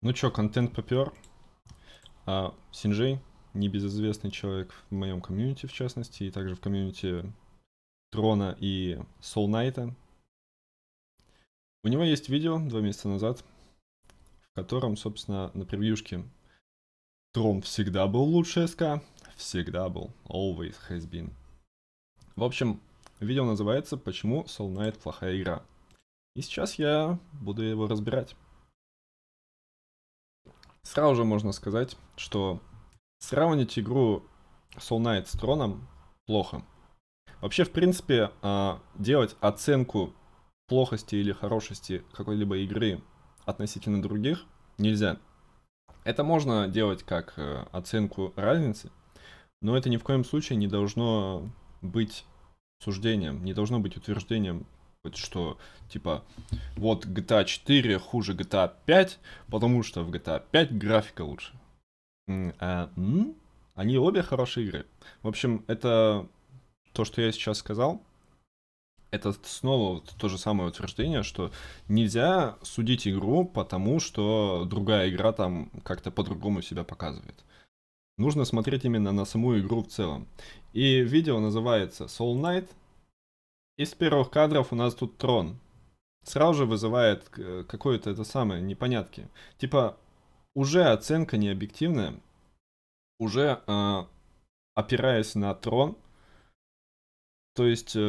Ну чё, контент попер. А, Синжей, небезызвестный человек в моем комьюнити, в частности, и также в комьюнити Трона и Soul Knight. У него есть видео два месяца назад, в котором, собственно, на превьюшке Трон всегда был лучше СК, всегда был, always has been. В общем, видео называется «Почему Soul Knight плохая игра?». И сейчас я буду его разбирать. Сразу же можно сказать, что сравнить игру Soul Knight с Троном плохо. Вообще, в принципе, а, делать оценку плохости или хорошести какой-либо игры относительно других нельзя. Это можно делать как э, оценку разницы, но это ни в коем случае не должно быть суждением, не должно быть утверждением что типа вот GTA 4 хуже GTA 5, потому что в GTA 5 графика лучше. А, ну, они обе хорошие игры. В общем, это то, что я сейчас сказал. Это снова то же самое утверждение, что нельзя судить игру, потому что другая игра там как-то по-другому себя показывает. Нужно смотреть именно на саму игру в целом. И видео называется Soul Knight, из первых кадров у нас тут трон. Сразу же вызывает э, какое-то это самое непонятки. Типа, уже оценка необъективная, уже э, опираясь на трон, то есть, э,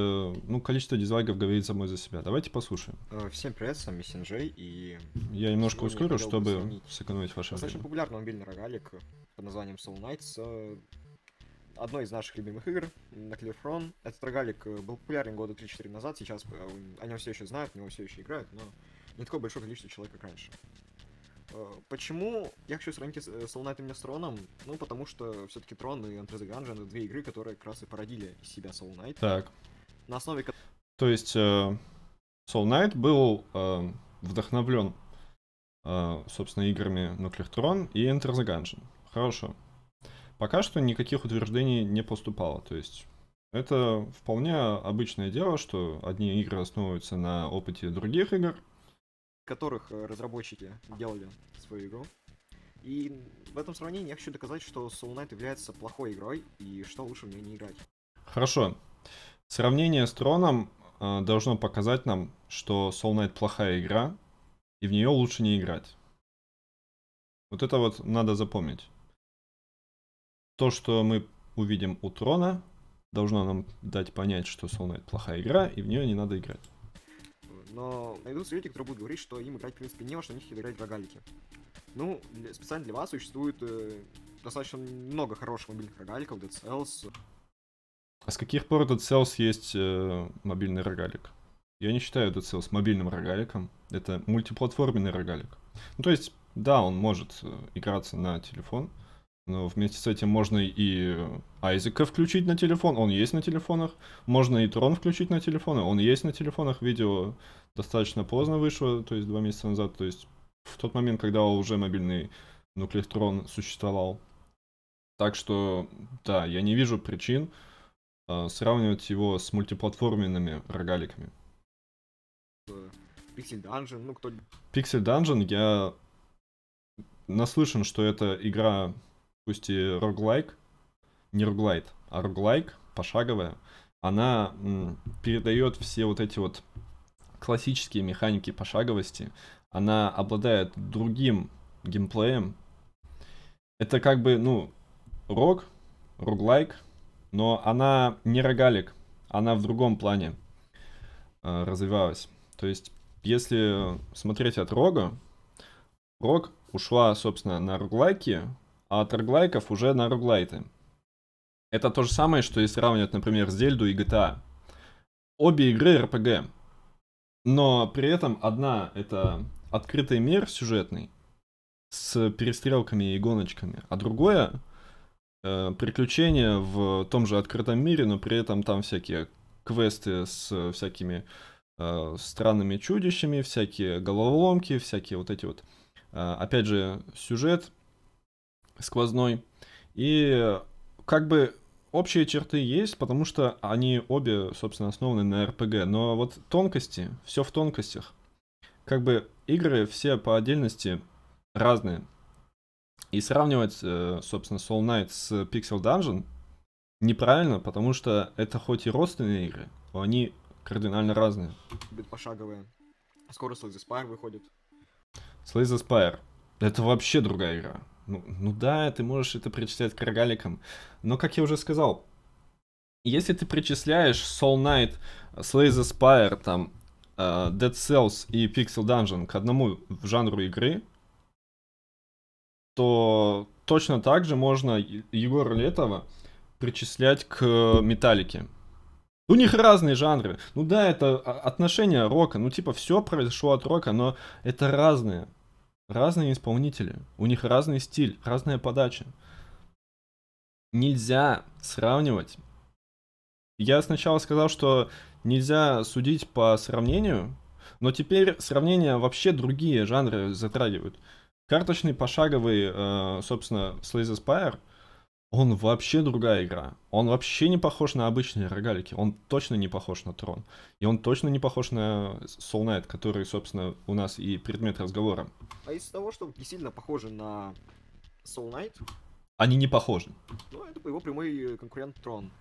ну, количество дизлайков говорит самой за себя. Давайте послушаем. Э, всем привет, с вами Синджей, и... Я немножко ускорю, чтобы сэкономить ваше Достаточно время. популярный мобильный рогалик под названием Soul Knights. Э, одной из наших любимых игр, на Clearfront. Этот рогалик э, был популярен года 3-4 назад, сейчас э, о нем все еще знают, в него все еще играют, но не такое большое количество человек, как раньше. Э, почему я хочу сравнить с Soul Knight именно с Троном? Ну, потому что все-таки Трон и Enter the Gungeon — это две игры, которые как раз и породили из себя Soul Knight. Так. На основе... То есть Soul Knight был вдохновлен, собственно, играми Nuclear Throne и Enter the Gungeon. Хорошо. Пока что никаких утверждений не поступало. То есть это вполне обычное дело, что одни игры основываются на опыте других игр. которых э, разработчики делали свою игру. И в этом сравнении я хочу доказать, что Soul Knight является плохой игрой, и что лучше в нее не играть. Хорошо. Сравнение с Троном э, должно показать нам, что Soul Knight плохая игра, и в нее лучше не играть. Вот это вот надо запомнить то, что мы увидим у трона, должно нам дать понять, что Солнайт плохая игра, и в нее не надо играть. Но найдутся люди, которые будут говорить, что им играть в принципе не во что, они хотят играть в рогалики. Ну, для, специально для вас существует э, достаточно много хороших мобильных рогаликов, Dead Cells. А с каких пор Dead Cells есть э, мобильный рогалик? Я не считаю Dead Cells мобильным рогаликом. Это мультиплатформенный рогалик. Ну, то есть, да, он может э, играться на телефон, но вместе с этим можно и Айзека включить на телефон, он есть на телефонах. Можно и Трон включить на телефоны, он есть на телефонах. Видео достаточно поздно вышло, то есть два месяца назад, то есть в тот момент, когда уже мобильный нуклеотрон существовал. Так что, да, я не вижу причин э, сравнивать его с мультиплатформенными рогаликами. Пиксель Dungeon, ну кто... Пиксель Dungeon, я наслышан, что это игра пусть и роглайк, не роглайт, а роглайк, пошаговая, она передает все вот эти вот классические механики пошаговости, она обладает другим геймплеем. Это как бы, ну, рок, роглайк, но она не рогалик, она в другом плане э, развивалась. То есть, если смотреть от рога, рог ушла, собственно, на роглайки, а от роглайков уже на роглайты. Это то же самое, что и сравнивать, например, Зельду и GTA. А. Обе игры RPG. Но при этом одна — это открытый мир сюжетный с перестрелками и гоночками, а другое э, приключения в том же открытом мире, но при этом там всякие квесты с всякими э, странными чудищами, всякие головоломки, всякие вот эти вот, э, опять же, сюжет — сквозной. И как бы общие черты есть, потому что они обе, собственно, основаны на РПГ, Но вот тонкости, все в тонкостях. Как бы игры все по отдельности разные. И сравнивать, э, собственно, Soul Knight с Pixel Dungeon неправильно, потому что это хоть и родственные игры, но они кардинально разные. Пошаговые. Скоро Slay the Spire выходит. Slay the Spire. Это вообще другая игра. Ну, ну да, ты можешь это причислять к рогаликам. Но, как я уже сказал, если ты причисляешь Soul Knight, Slay the Spire, там, uh, Dead Cells и Pixel Dungeon к одному жанру игры, то точно так же можно Егора Летова причислять к металлике. У них разные жанры. Ну да, это а, отношение рока. Ну типа все произошло от рока, но это разные разные исполнители, у них разный стиль, разная подача. Нельзя сравнивать. Я сначала сказал, что нельзя судить по сравнению, но теперь сравнения вообще другие жанры затрагивают. Карточный пошаговый, э, собственно, Slay the Spire — он вообще другая игра. Он вообще не похож на обычные рогалики. Он точно не похож на Трон. И он точно не похож на Soul Knight, который, собственно, у нас и предмет разговора. А из за того, что не сильно похожи на Soul Knight? Они не похожи. Ну, это его прямой конкурент Трон.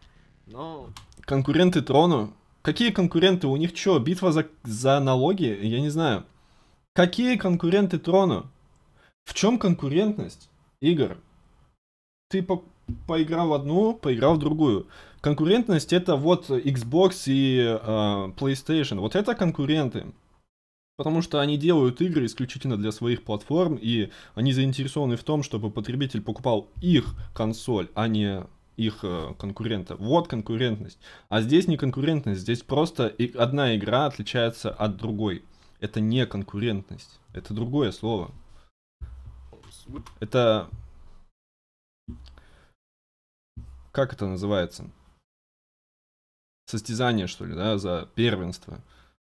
Но... Конкуренты Трону? Какие конкуренты? У них что, битва за, за налоги? Я не знаю. Какие конкуренты Трону? В чем конкурентность игр? Ты по поиграл в одну, поиграл в другую. Конкурентность это вот Xbox и э, PlayStation. Вот это конкуренты. Потому что они делают игры исключительно для своих платформ, и они заинтересованы в том, чтобы потребитель покупал их консоль, а не их э, конкурента. Вот конкурентность. А здесь не конкурентность, здесь просто и одна игра отличается от другой. Это не конкурентность. Это другое слово. Это как это называется? Состязание, что ли, да, за первенство.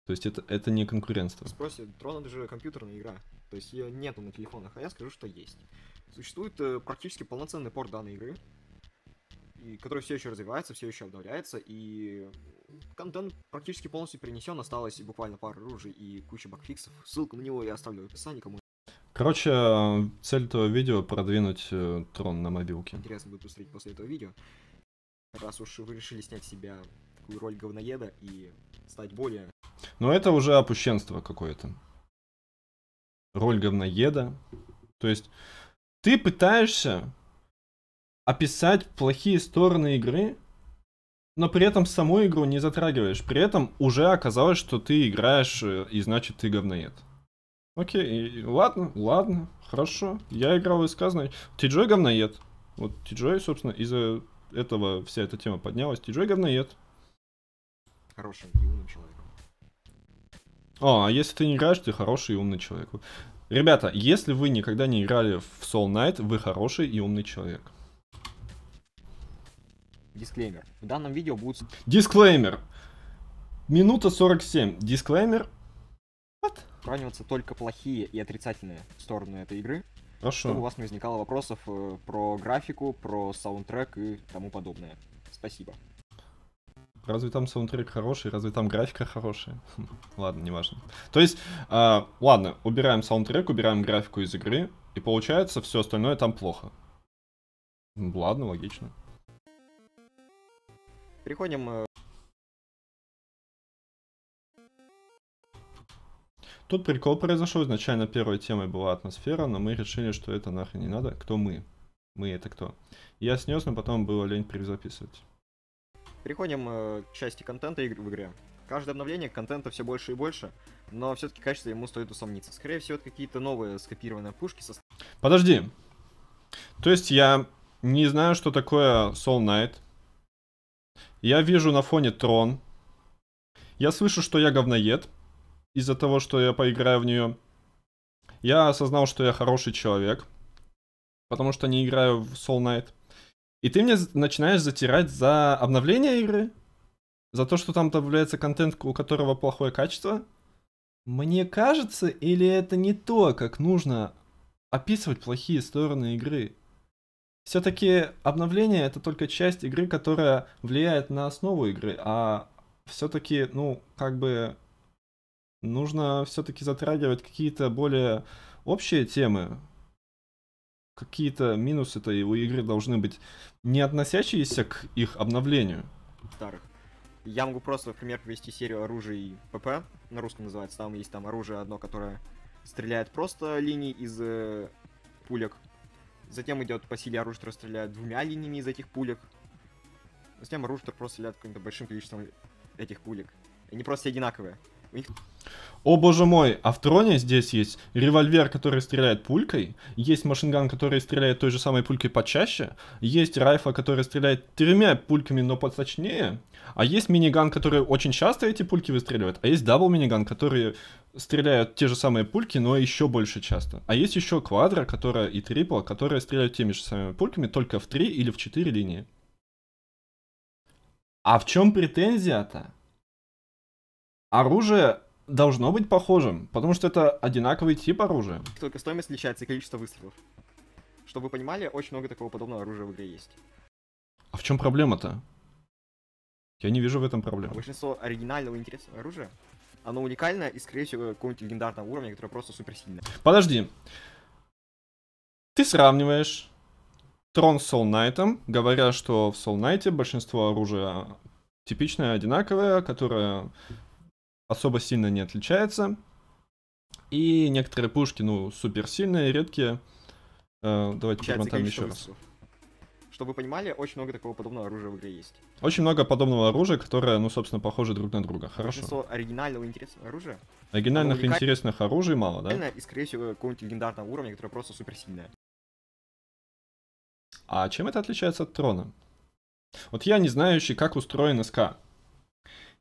То есть это, это не конкурентство. Спросит, трон это же компьютерная игра. То есть ее нету на телефонах, а я скажу, что есть. Существует э, практически полноценный порт данной игры, и который все еще развивается, все еще обновляется, и контент практически полностью перенесен, осталось буквально пара оружий и куча багфиксов. Ссылку на него я оставлю в описании, кому Короче, э, цель этого видео продвинуть э, трон на мобилке. Интересно будет посмотреть после этого видео. Раз уж вы решили снять себя такую роль говноеда и стать более... Но это уже опущенство какое-то. Роль говноеда. То есть ты пытаешься описать плохие стороны игры, но при этом саму игру не затрагиваешь. При этом уже оказалось, что ты играешь э, и значит ты говноед. Окей, ладно, ладно, хорошо. Я играл из сказанной. Тиджой говноед. Вот Тиджой, собственно, из-за этого вся эта тема поднялась. Тиджой говноед. Хорошим и умным человеком. О, а если ты не играешь, ты хороший и умный человек. Ребята, если вы никогда не играли в Soul Knight, вы хороший и умный человек. Дисклеймер. В данном видео будут... Дисклеймер! Минута 47. Дисклеймер сравниваться только плохие и отрицательные стороны этой игры. Хорошо. А чтобы у вас не возникало вопросов э, про графику, про саундтрек и тому подобное. Спасибо. Разве там саундтрек хороший, разве там графика хорошая? ладно, неважно. То есть, э, ладно, убираем саундтрек, убираем графику из игры, и получается все остальное там плохо. Ладно, логично. Переходим э, Тут прикол произошел. Изначально первой темой была атмосфера, но мы решили, что это нахрен не надо. Кто мы? Мы это кто? Я снес, но потом было лень перезаписывать. Переходим э, к части контента игр в игре. Каждое обновление контента все больше и больше, но все-таки качество ему стоит усомниться. Скорее всего, это какие-то новые скопированные пушки со... Подожди. То есть я не знаю, что такое Soul Knight. Я вижу на фоне трон. Я слышу, что я говноед из-за того, что я поиграю в нее. Я осознал, что я хороший человек, потому что не играю в Soul Knight. И ты мне начинаешь затирать за обновление игры, за то, что там добавляется контент, у которого плохое качество. Мне кажется, или это не то, как нужно описывать плохие стороны игры? Все-таки обновление это только часть игры, которая влияет на основу игры, а все-таки, ну, как бы нужно все-таки затрагивать какие-то более общие темы. Какие-то минусы этой у игры должны быть, не относящиеся к их обновлению. Старых. Я могу просто, например, пример, привести серию оружий ПП, на русском называется. Там есть там оружие одно, которое стреляет просто линией из э, пулек. Затем идет по силе оружие, которое стреляет двумя линиями из этих пулек. Затем оружие, которое просто стреляет каким-то большим количеством этих пулек. Они просто одинаковые. У них о боже мой, а в троне здесь есть револьвер, который стреляет пулькой, есть машинган, который стреляет той же самой пулькой почаще, есть райфа, который стреляет тремя пульками, но поточнее, а есть миниган, который очень часто эти пульки выстреливает, а есть дабл миниган, который стреляет те же самые пульки, но еще больше часто. А есть еще квадра, которая и трипл, которые стреляют теми же самыми пульками, только в три или в четыре линии. А в чем претензия-то? Оружие должно быть похожим, потому что это одинаковый тип оружия. Только стоимость отличается и количество выстрелов. Чтобы вы понимали, очень много такого подобного оружия в игре есть. А в чем проблема-то? Я не вижу в этом проблемы. Большинство оригинального интересного оружия, оно уникальное и, скорее всего, какого-нибудь легендарного уровня, которое просто суперсильный. Подожди. Ты сравниваешь Трон с Soul Knight, говоря, что в Soul Knight большинство оружия типичное, одинаковое, которое особо сильно не отличается. И некоторые пушки, ну, супер сильные, редкие. Э, давайте перемотаем еще раз. Чтобы вы понимали, очень много такого подобного оружия в игре есть. Очень много подобного оружия, которое, ну, собственно, похоже друг на друга. Хорошо. Что оригинального интересного оружия? Оригинальных интересных оружий мало, да? И, скорее всего, какого-нибудь легендарного уровня, которое просто супер сильное. А чем это отличается от трона? Вот я не знающий, как устроен СК.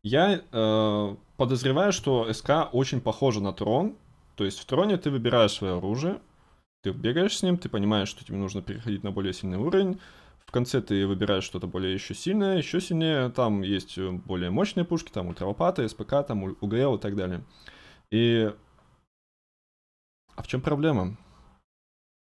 Я э, подозреваю, что СК очень похожа на трон. То есть в троне ты выбираешь свое оружие, ты бегаешь с ним, ты понимаешь, что тебе нужно переходить на более сильный уровень. В конце ты выбираешь что-то более еще сильное, еще сильнее. Там есть э, более мощные пушки, там ультралопаты, СПК, там УГЛ и так далее. И... А в чем проблема?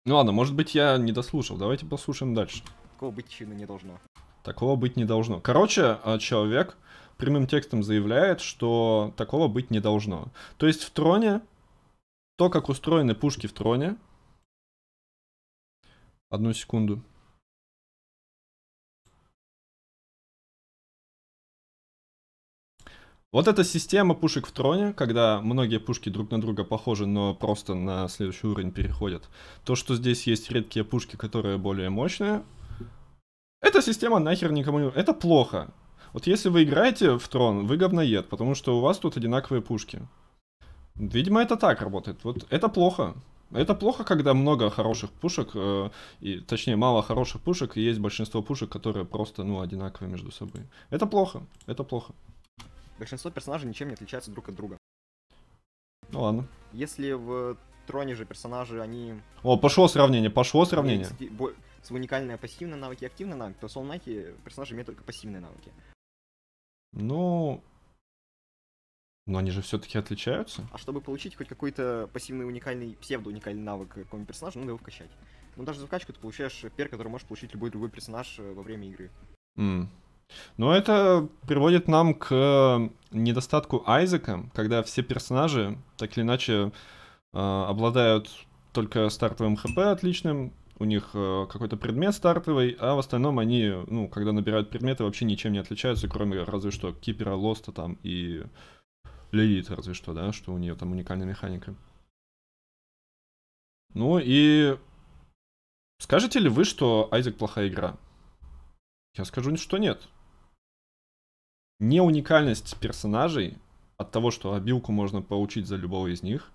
Ну ладно, может быть я не дослушал. Давайте послушаем дальше. Такого быть чина не должно. Такого быть не должно. Короче, э, человек прямым текстом заявляет, что такого быть не должно. То есть в троне, то, как устроены пушки в троне, одну секунду, Вот эта система пушек в троне, когда многие пушки друг на друга похожи, но просто на следующий уровень переходят. То, что здесь есть редкие пушки, которые более мощные, эта система нахер никому не... Это плохо. Вот если вы играете в трон, вы говноед, потому что у вас тут одинаковые пушки. Видимо, это так работает. Вот это плохо. Это плохо, когда много хороших пушек, э, и, точнее, мало хороших пушек, и есть большинство пушек, которые просто, ну, одинаковые между собой. Это плохо, это плохо. Большинство персонажей ничем не отличаются друг от друга. Ну ладно. Если в троне же персонажи, они... О, пошло сравнение, пошло сравнение. С уникальные пассивные навыки и активные навыки, то в персонажи имеют только пассивные навыки. Ну, но они же все-таки отличаются. А чтобы получить хоть какой-то пассивный уникальный, псевдо-уникальный навык какого-нибудь персонажа, надо его вкачать. Ну, даже за вкачку ты получаешь пер, который можешь получить любой другой персонаж э, во время игры. Mm. Но это приводит нам к э, недостатку Айзека, когда все персонажи так или иначе э, обладают только стартовым хп отличным, у них э, какой-то предмет стартовый, а в остальном они, ну, когда набирают предметы, вообще ничем не отличаются, кроме разве что Кипера, Лоста там и Лилит, разве что, да, что у нее там уникальная механика. Ну и скажете ли вы, что Айзек плохая игра? Я скажу, что нет. Не уникальность персонажей от того, что обилку можно получить за любого из них,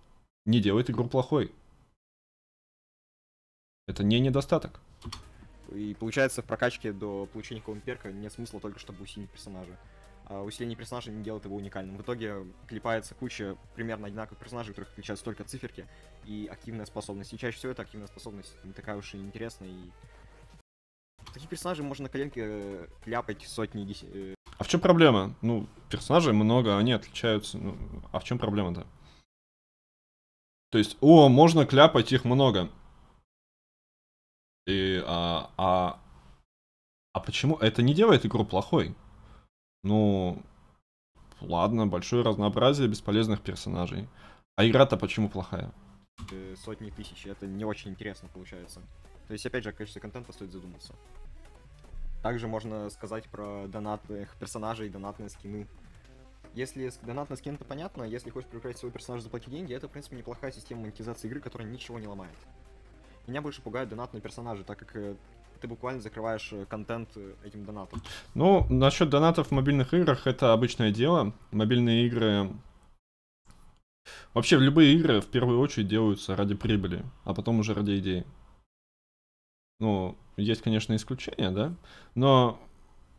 не делает игру плохой. Это не недостаток. И получается, в прокачке до получения какого-нибудь перка нет смысла только чтобы усилить персонажа. А усиление персонажа не делает его уникальным. В итоге клепается куча примерно одинаковых персонажей, у которых отличаются только циферки и активная способность. И чаще всего эта активная способность не такая уж и интересная. И... Таких персонажей можно на коленке кляпать э, сотни и э. А в чем проблема? Ну, персонажей много, а они отличаются. Ну, а в чем проблема-то? То есть, о, можно кляпать их много. И, а, а, а почему? Это не делает игру плохой. Ну, ладно, большое разнообразие бесполезных персонажей. А игра-то почему плохая? Э, сотни тысяч, это не очень интересно получается. То есть, опять же, о качестве контента стоит задуматься. Также можно сказать про донатных персонажей, донатные скины. Если донат на скин, то понятно, если хочешь превращать свой персонаж, заплатить деньги, это, в принципе, неплохая система монетизации игры, которая ничего не ломает. Меня больше пугают донатные персонажи, так как э, ты буквально закрываешь э, контент э, этим донатом. Ну, насчет донатов в мобильных играх это обычное дело. Мобильные игры... Вообще, любые игры в первую очередь делаются ради прибыли, а потом уже ради идеи. Ну, есть, конечно, исключения, да? Но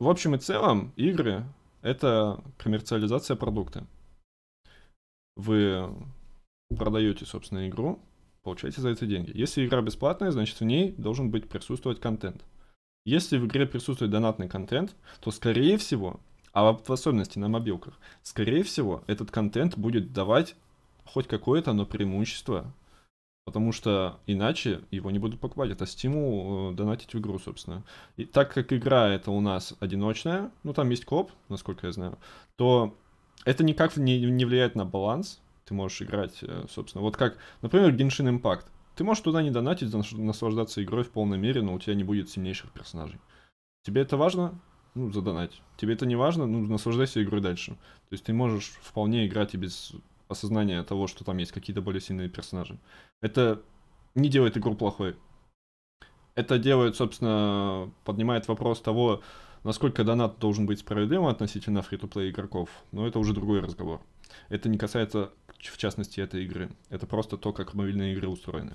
в общем и целом игры — это коммерциализация продукта. Вы продаете, собственно, игру, получаете за это деньги. Если игра бесплатная, значит в ней должен быть присутствовать контент. Если в игре присутствует донатный контент, то скорее всего, а в особенности на мобилках, скорее всего этот контент будет давать хоть какое-то, но преимущество, потому что иначе его не будут покупать. Это стимул э, донатить в игру, собственно. И так как игра это у нас одиночная, ну там есть коп, насколько я знаю, то это никак не, не влияет на баланс, ты можешь играть, э, собственно. Вот как, например, Genshin Impact. Ты можешь туда не донатить, наслаждаться игрой в полной мере, но у тебя не будет сильнейших персонажей. Тебе это важно? Ну, задонать. Тебе это не важно? Ну, наслаждайся игрой дальше. То есть ты можешь вполне играть и без осознания того, что там есть какие-то более сильные персонажи. Это не делает игру плохой. Это делает, собственно, поднимает вопрос того, насколько донат должен быть справедливым относительно фри-то-плей игроков. Но это уже другой разговор. Это не касается в частности этой игры. Это просто то, как мобильные игры устроены.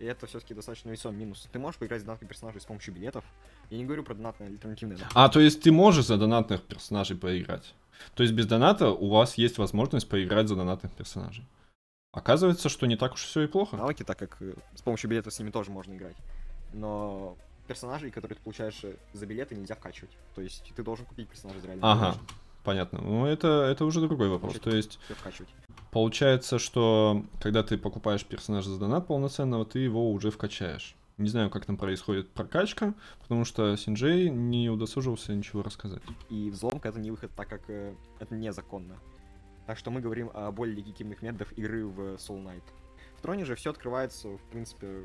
И это все-таки достаточно весомый минус. Ты можешь поиграть с донатных персонажей с помощью билетов. Я не говорю про донатные а альтернативные. Донаты. А, то есть ты можешь за донатных персонажей поиграть. То есть без доната у вас есть возможность поиграть за донатных персонажей. Оказывается, что не так уж все и плохо. Навыки, так как э, с помощью билетов с ними тоже можно играть. Но персонажей, которые ты получаешь э, за билеты, нельзя вкачивать. То есть ты должен купить персонажа из реального. Ага. Конечно. Понятно. Ну, это, это уже другой вопрос. То есть, получается, что когда ты покупаешь персонажа за донат полноценного, ты его уже вкачаешь. Не знаю, как там происходит прокачка, потому что Синджей не удосужился ничего рассказать. И взломка это не выход, так как э, это незаконно. Так что мы говорим о более легитимных методах игры в Soul Knight. В Троне же все открывается, в принципе,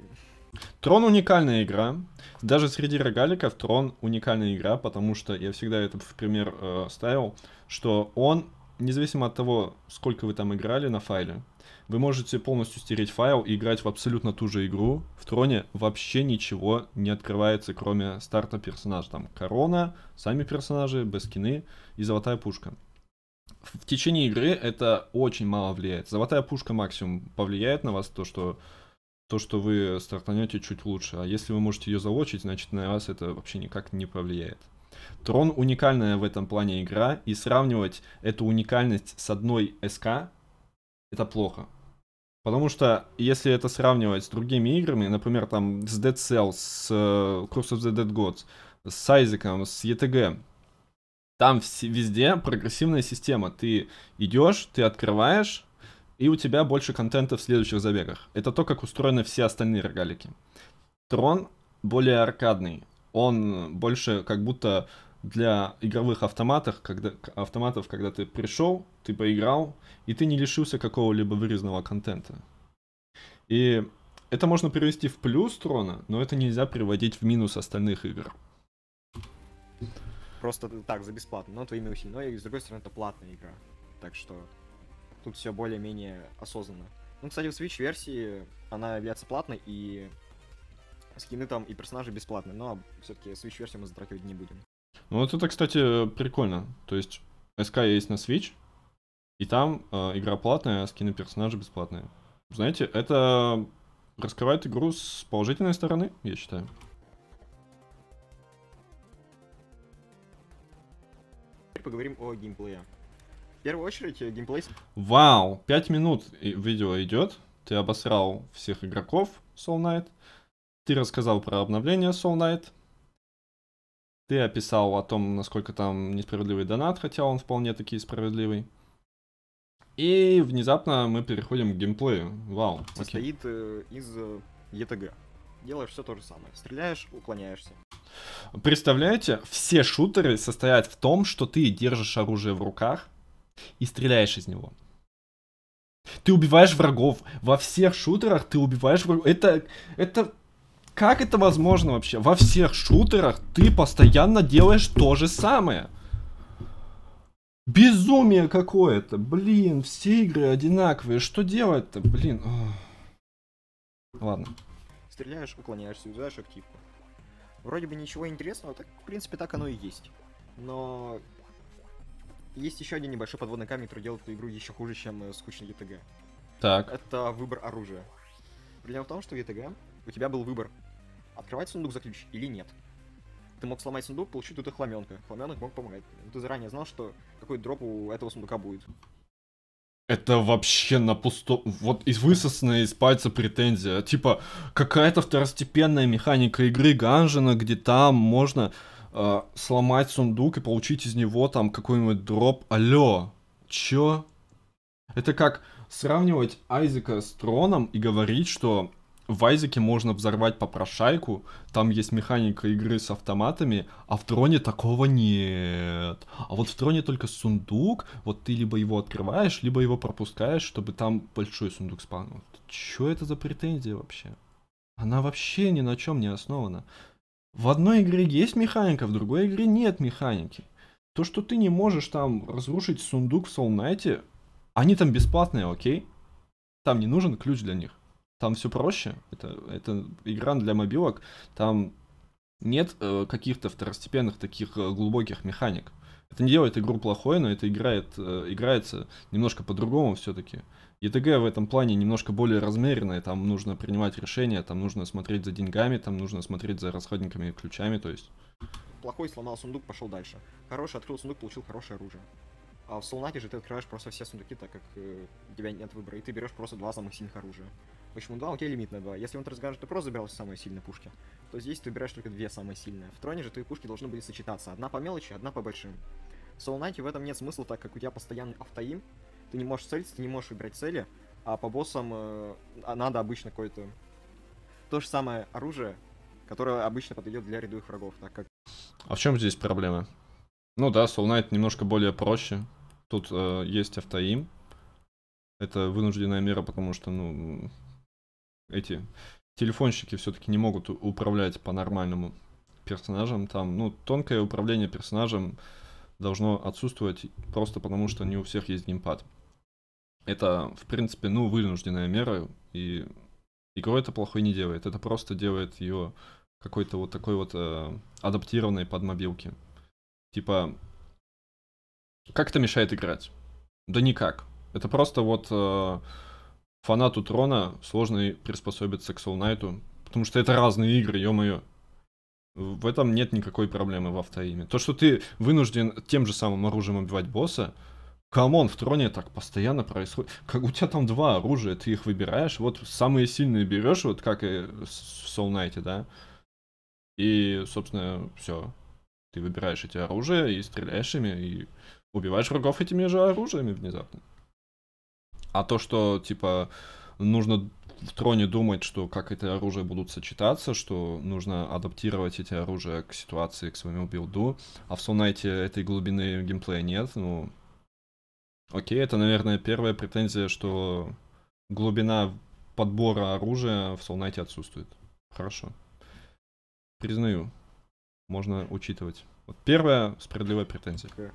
Трон уникальная игра. Даже среди рогаликов Трон уникальная игра, потому что я всегда это в пример э, ставил, что он, независимо от того, сколько вы там играли на файле, вы можете полностью стереть файл и играть в абсолютно ту же игру. В Троне вообще ничего не открывается, кроме старта персонажа. Там корона, сами персонажи, бескины и золотая пушка. В течение игры это очень мало влияет. Золотая пушка максимум повлияет на вас, то, что то, что вы стартанете чуть лучше. А если вы можете ее залочить, значит на вас это вообще никак не повлияет. Трон уникальная в этом плане игра, и сравнивать эту уникальность с одной СК это плохо. Потому что если это сравнивать с другими играми, например, там с Dead Cells, с э, Cross of the Dead Gods, с Айзеком, с ETG, там везде прогрессивная система. Ты идешь, ты открываешь, и у тебя больше контента в следующих забегах. Это то, как устроены все остальные рогалики. Трон более аркадный. Он больше как будто для игровых автоматов, когда, автоматов, когда ты пришел, ты поиграл, и ты не лишился какого-либо вырезанного контента. И это можно привести в плюс трона, но это нельзя приводить в минус остальных игр. Просто ну, так, за бесплатно. Но твои минусы. Но и с другой стороны, это платная игра. Так что тут все более-менее осознанно. Ну, кстати, в Switch-версии она является платной, и скины там и персонажи бесплатные, но все-таки Switch-версию мы затрагивать не будем. Ну, вот это, кстати, прикольно. То есть, SK есть на Switch, и там э, игра платная, а скины персонажей бесплатные. Знаете, это раскрывает игру с положительной стороны, я считаю. Теперь поговорим о геймплее. В первую очередь э, геймплей. Вау, 5 минут э, видео идет. Ты обосрал всех игроков Soul Knight. Ты рассказал про обновление Soul Knight. Ты описал о том, насколько там несправедливый донат, хотя он вполне таки справедливый. И внезапно мы переходим к геймплею. Вау. Состоит окей. Э, из ЕТГ делаешь все то же самое. Стреляешь, уклоняешься. Представляете, все шутеры состоят в том, что ты держишь оружие в руках, и стреляешь из него. Ты убиваешь врагов. Во всех шутерах ты убиваешь врагов. Это, это, как это возможно вообще? Во всех шутерах ты постоянно делаешь то же самое. Безумие какое-то. Блин, все игры одинаковые. Что делать-то? Блин. Ох. Ладно. Стреляешь, уклоняешься, убиваешь активку. Вроде бы ничего интересного, так, в принципе, так оно и есть. Но есть еще один небольшой подводный камень, который делает эту игру еще хуже, чем э, скучный ЕТГ. Так. Это выбор оружия. Проблема в том, что в ЕТГ у тебя был выбор, открывать сундук за ключ или нет. Ты мог сломать сундук, получить тут и хламенка. Хламенок мог помогать. Но ты заранее знал, что какой дроп у этого сундука будет. Это вообще на пусто... Вот из высосанная из пальца претензия. Типа, какая-то второстепенная механика игры Ганжина, где там можно э, сломать сундук и получить из него там какой-нибудь дроп. Алло, чё? Это как сравнивать Айзека с Троном и говорить, что в Айзеке можно взорвать попрошайку, там есть механика игры с автоматами, а в Троне такого нет. А вот в Троне только сундук, вот ты либо его открываешь, либо его пропускаешь, чтобы там большой сундук спавнил. Чё это за претензия вообще? Она вообще ни на чем не основана. В одной игре есть механика, в другой игре нет механики. То, что ты не можешь там разрушить сундук в Soul Knight, они там бесплатные, окей? Там не нужен ключ для них. Там все проще. Это, это игра для мобилок. Там нет э, каких-то второстепенных таких э, глубоких механик. Это не делает игру плохой, но это играет, э, играется немножко по-другому все-таки. ЕТГ в этом плане немножко более размеренная. там нужно принимать решения, там нужно смотреть за деньгами, там нужно смотреть за расходниками и ключами, то есть... Плохой сломал сундук, пошел дальше. Хороший открыл сундук, получил хорошее оружие. А в Солнате же ты открываешь просто все сундуки, так как э, у тебя нет выбора, и ты берешь просто два самых сильных оружия. Почему 2? Ну, окей, лимит на 2. Если он разгонит, то просто забирал все самые сильные пушки, то здесь ты выбираешь только две самые сильные. В троне же твои пушки должны были сочетаться. Одна по мелочи, одна по большим. В Soul Knight в этом нет смысла, так как у тебя постоянный автоим, ты не можешь целиться, ты не можешь выбирать цели, а по боссам э, а надо обычно какое-то... То же самое оружие, которое обычно подойдет для рядовых врагов, так как... А в чем здесь проблема? Ну да, Soul Knight немножко более проще. Тут э, есть автоим. Это вынужденная мера, потому что, ну, эти телефонщики все-таки не могут управлять по-нормальному персонажем. Там, ну, тонкое управление персонажем должно отсутствовать просто потому, что не у всех есть геймпад. Это, в принципе, ну, вынужденная мера, и игру это плохой не делает. Это просто делает ее какой-то вот такой вот э, адаптированной под мобилки. Типа, как это мешает играть? Да никак. Это просто вот э, фанату Трона сложно приспособиться к Soul Knight, потому что это разные игры, ё-моё. В этом нет никакой проблемы в автоиме. То, что ты вынужден тем же самым оружием убивать босса, камон, в троне так постоянно происходит. Как у тебя там два оружия, ты их выбираешь, вот самые сильные берешь, вот как и в Soul Knight, да? И, собственно, все. Ты выбираешь эти оружия и стреляешь ими, и убиваешь врагов этими же оружиями внезапно. А то, что, типа, нужно в троне думать, что как эти оружия будут сочетаться, что нужно адаптировать эти оружия к ситуации, к своему билду, а в Сонайте этой глубины геймплея нет, ну... Окей, это, наверное, первая претензия, что глубина подбора оружия в Солнайте отсутствует. Хорошо. Признаю. Можно учитывать. Вот первая справедливая претензия. Okay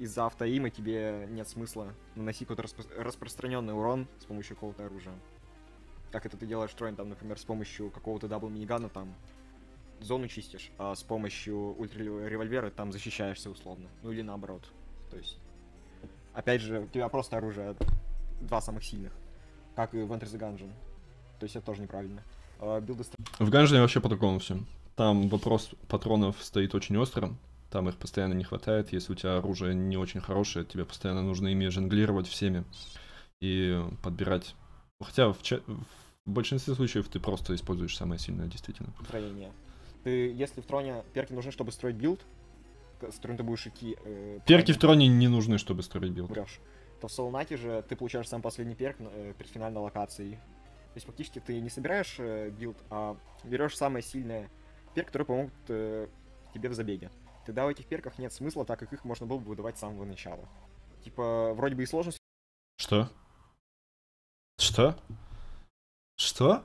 из-за автоима тебе нет смысла наносить какой-то распро распространенный урон с помощью какого-то оружия. Как это ты делаешь Троин, там, например, с помощью какого-то дабл минигана, там, зону чистишь, а с помощью ультра-револьвера там защищаешься условно. Ну или наоборот. То есть, опять же, у тебя просто оружие два самых сильных. Как и в Enter the Gungeon. То есть это тоже неправильно. А, билды... В Gungeon вообще по-другому все. Там вопрос патронов стоит очень острым там их постоянно не хватает. Если у тебя оружие не очень хорошее, тебе постоянно нужно ими жонглировать всеми и подбирать. Хотя в, ча- в большинстве случаев ты просто используешь самое сильное, действительно. Строение. Ты, если в троне перки нужны, чтобы строить билд, с которым ты будешь идти... Э, перки в троне не нужны, чтобы строить билд. Брешь. То в Солнате же ты получаешь сам последний перк э, перед финальной локацией. То есть фактически ты не собираешь э, билд, а берешь самое сильное перк, который помогут э, тебе в забеге. Тогда в этих перках нет смысла, так как их можно было бы выдавать с самого начала. Типа, вроде бы и сложность... Что? Что? Что?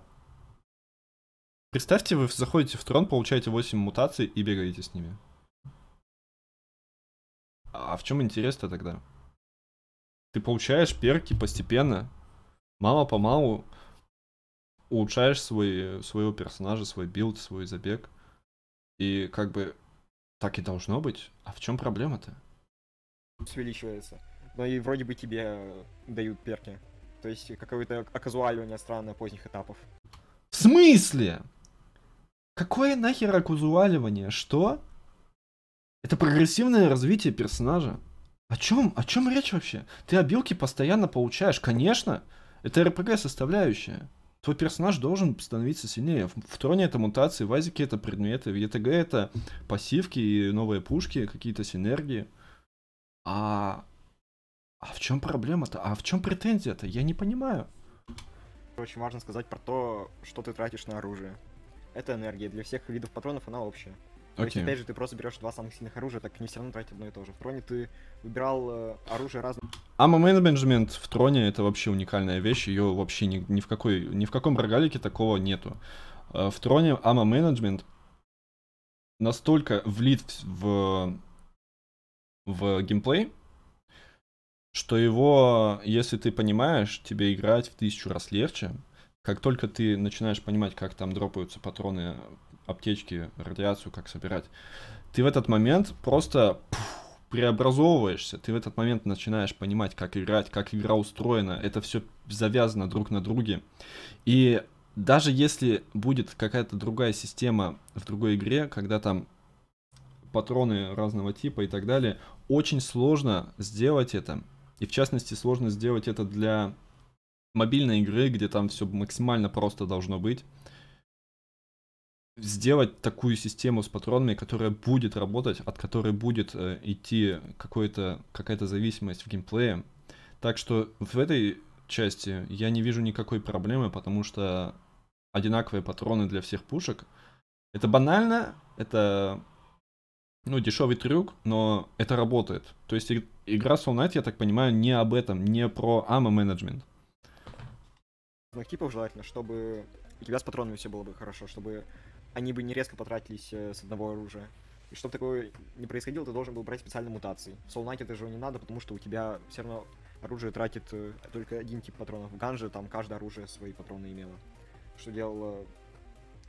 Представьте, вы заходите в трон, получаете 8 мутаций и бегаете с ними. А, а в чем интерес-то тогда? Ты получаешь перки постепенно, мало-помалу улучшаешь свой, своего персонажа, свой билд, свой забег. И как бы так и должно быть. А в чем проблема-то? Увеличивается. Но и вроде бы тебе э, дают перки. То есть какое-то оказуаливание странное поздних этапов. В смысле? Какое нахер окузуаливание? Что? Это прогрессивное развитие персонажа. О чем? О чем речь вообще? Ты обилки постоянно получаешь, конечно. Это РПГ составляющая твой персонаж должен становиться сильнее. В, в троне это мутации, в Азике это предметы, в ЕТГ это пассивки и новые пушки, какие-то синергии. А... А в чем проблема-то? А в чем претензия-то? Я не понимаю. Очень важно сказать про то, что ты тратишь на оружие. Это энергия, для всех видов патронов она общая. Okay. То есть, опять же, ты просто берешь два самых сильных оружия, так не все равно тратить одно и то же. В троне ты выбирал э, оружие разное. Ама менеджмент в троне это вообще уникальная вещь, ее вообще ни, ни в какой, ни в каком рогалике такого нету. Э, в троне ама менеджмент настолько влит в, в геймплей, что его, если ты понимаешь, тебе играть в тысячу раз легче. Как только ты начинаешь понимать, как там дропаются патроны аптечки радиацию, как собирать. Ты в этот момент просто пфф, преобразовываешься, ты в этот момент начинаешь понимать, как играть, как игра устроена, это все завязано друг на друге. И даже если будет какая-то другая система в другой игре, когда там патроны разного типа и так далее, очень сложно сделать это. И в частности, сложно сделать это для мобильной игры, где там все максимально просто должно быть сделать такую систему с патронами, которая будет работать, от которой будет э, идти какая-то зависимость в геймплее. Так что в этой части я не вижу никакой проблемы, потому что одинаковые патроны для всех пушек. Это банально, это ну, дешевый трюк, но это работает. То есть игра Soul Knight, я так понимаю, не об этом, не про ammo менеджмент. Знак ну, типов желательно, чтобы у тебя с патронами все было бы хорошо, чтобы они бы не резко потратились э, с одного оружия. И чтобы такое не происходило, ты должен был брать специальные мутации. В Soul Knight это же не надо, потому что у тебя все равно оружие тратит э, только один тип патронов. В Ганже там каждое оружие свои патроны имело. Что делало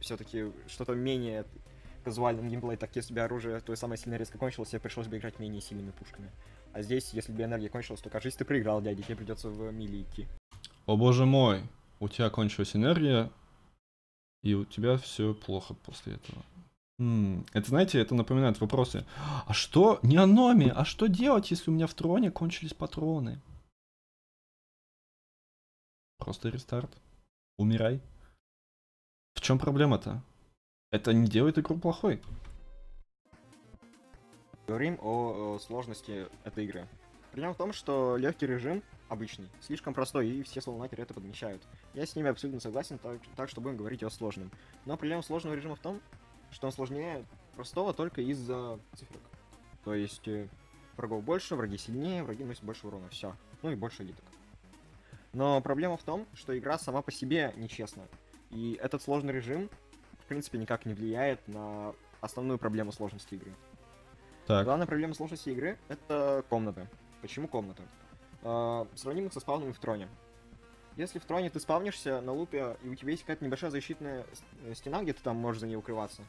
все-таки что-то менее казуальным геймплей, так если бы оружие твое самое сильное резко кончилось, тебе пришлось бы играть менее сильными пушками. А здесь, если бы энергия кончилась, то, кажется, ты проиграл, дядя, тебе придется в мили идти. О боже мой, у тебя кончилась энергия, и у тебя все плохо после этого. Это, знаете, это напоминает вопросы. А что, не о номе, а что делать, если у меня в троне кончились патроны? Просто рестарт. Умирай. В чем проблема-то? Это не делает игру плохой. Говорим о, о сложности этой игры. Проблема в том, что легкий режим обычный, слишком простой, и все соломакеры это подмечают. Я с ними абсолютно согласен, так, так что будем говорить о сложном. Но проблема сложного режима в том, что он сложнее простого только из-за цифрок. То есть э, врагов больше, враги сильнее, враги носят больше урона, все. Ну и больше литок. Но проблема в том, что игра сама по себе нечестна. И этот сложный режим, в принципе, никак не влияет на основную проблему сложности игры. Так. Главная проблема сложности игры — это комната. Почему комната? Э, а, сравним их со спавнами в троне. Если в троне ты спавнишься на лупе, и у тебя есть какая-то небольшая защитная э, стена, где ты там можешь за ней укрываться,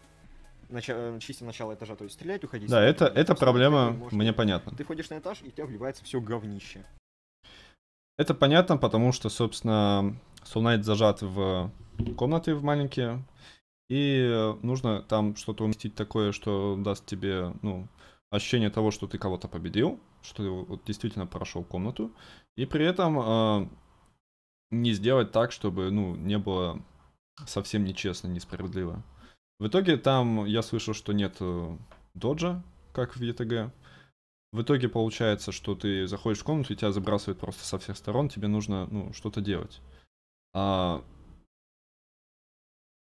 нач... Э, чисто начало этажа, то есть стрелять, уходить. Да, это, это проблема можешь... мне понятна. Ты ходишь на этаж, и у тебя вливается все говнище. Это понятно, потому что, собственно, Солнайт зажат в комнаты в маленькие, и нужно там что-то уместить такое, что даст тебе, ну, ощущение того, что ты кого-то победил, что вот действительно прошел комнату, и при этом э, не сделать так, чтобы, ну, не было совсем нечестно, несправедливо. В итоге там я слышал, что нет э, доджа, как в ЕТГ. В итоге получается, что ты заходишь в комнату, и тебя забрасывают просто со всех сторон, тебе нужно, ну, что-то делать. А...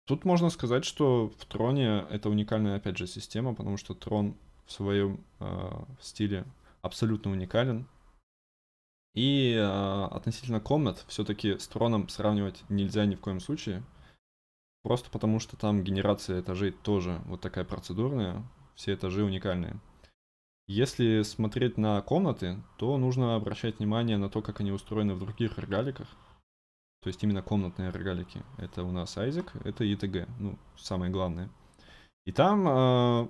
Тут можно сказать, что в Троне это уникальная, опять же, система, потому что Трон в своем э, а, стиле абсолютно уникален. И э, относительно комнат, все-таки с троном сравнивать нельзя ни в коем случае. Просто потому, что там генерация этажей тоже вот такая процедурная, все этажи уникальные. Если смотреть на комнаты, то нужно обращать внимание на то, как они устроены в других рогаликах. То есть именно комнатные рогалики. Это у нас Айзек, это ИТГ, e ну, самое главное. И там, э,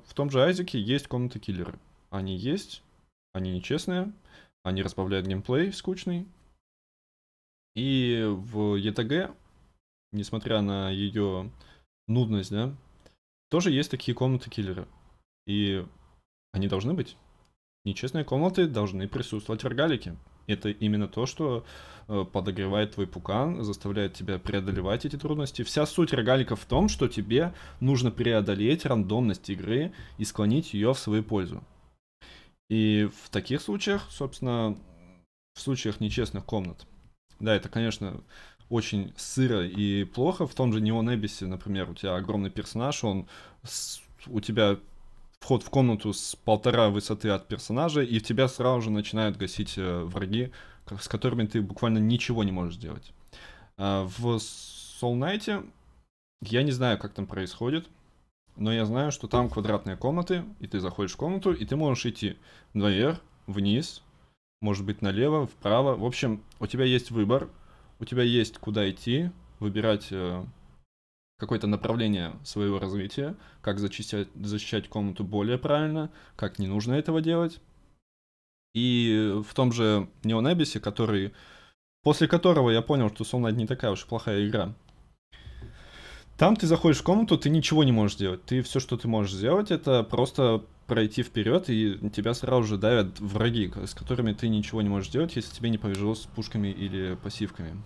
в том же Айзеке, есть комнаты киллеры. Они есть, они нечестные, они разбавляют геймплей скучный. И в ЕТГ, несмотря на ее нудность, да, тоже есть такие комнаты киллера. И они должны быть. Нечестные комнаты должны присутствовать в рогалике. Это именно то, что э, подогревает твой пукан, заставляет тебя преодолевать эти трудности. Вся суть рогалика в том, что тебе нужно преодолеть рандомность игры и склонить ее в свою пользу. И в таких случаях, собственно, в случаях нечестных комнат. Да, это, конечно, очень сыро и плохо. В том же Неон Эбисе, например, у тебя огромный персонаж, он с, у тебя вход в комнату с полтора высоты от персонажа, и в тебя сразу же начинают гасить э, враги, с которыми ты буквально ничего не можешь сделать. А в Soul Knight я не знаю, как там происходит но я знаю, что там квадратные комнаты, и ты заходишь в комнату, и ты можешь идти наверх, вниз, может быть налево, вправо. В общем, у тебя есть выбор, у тебя есть куда идти, выбирать э, какое-то направление своего развития, как зачищать, защищать комнату более правильно, как не нужно этого делать. И в том же Neon Abyss, который, после которого я понял, что Soul не такая уж плохая игра, там ты заходишь в комнату, ты ничего не можешь делать. Ты все, что ты можешь сделать, это просто пройти вперед, и тебя сразу же давят враги, с которыми ты ничего не можешь делать, если тебе не повезло с пушками или пассивками.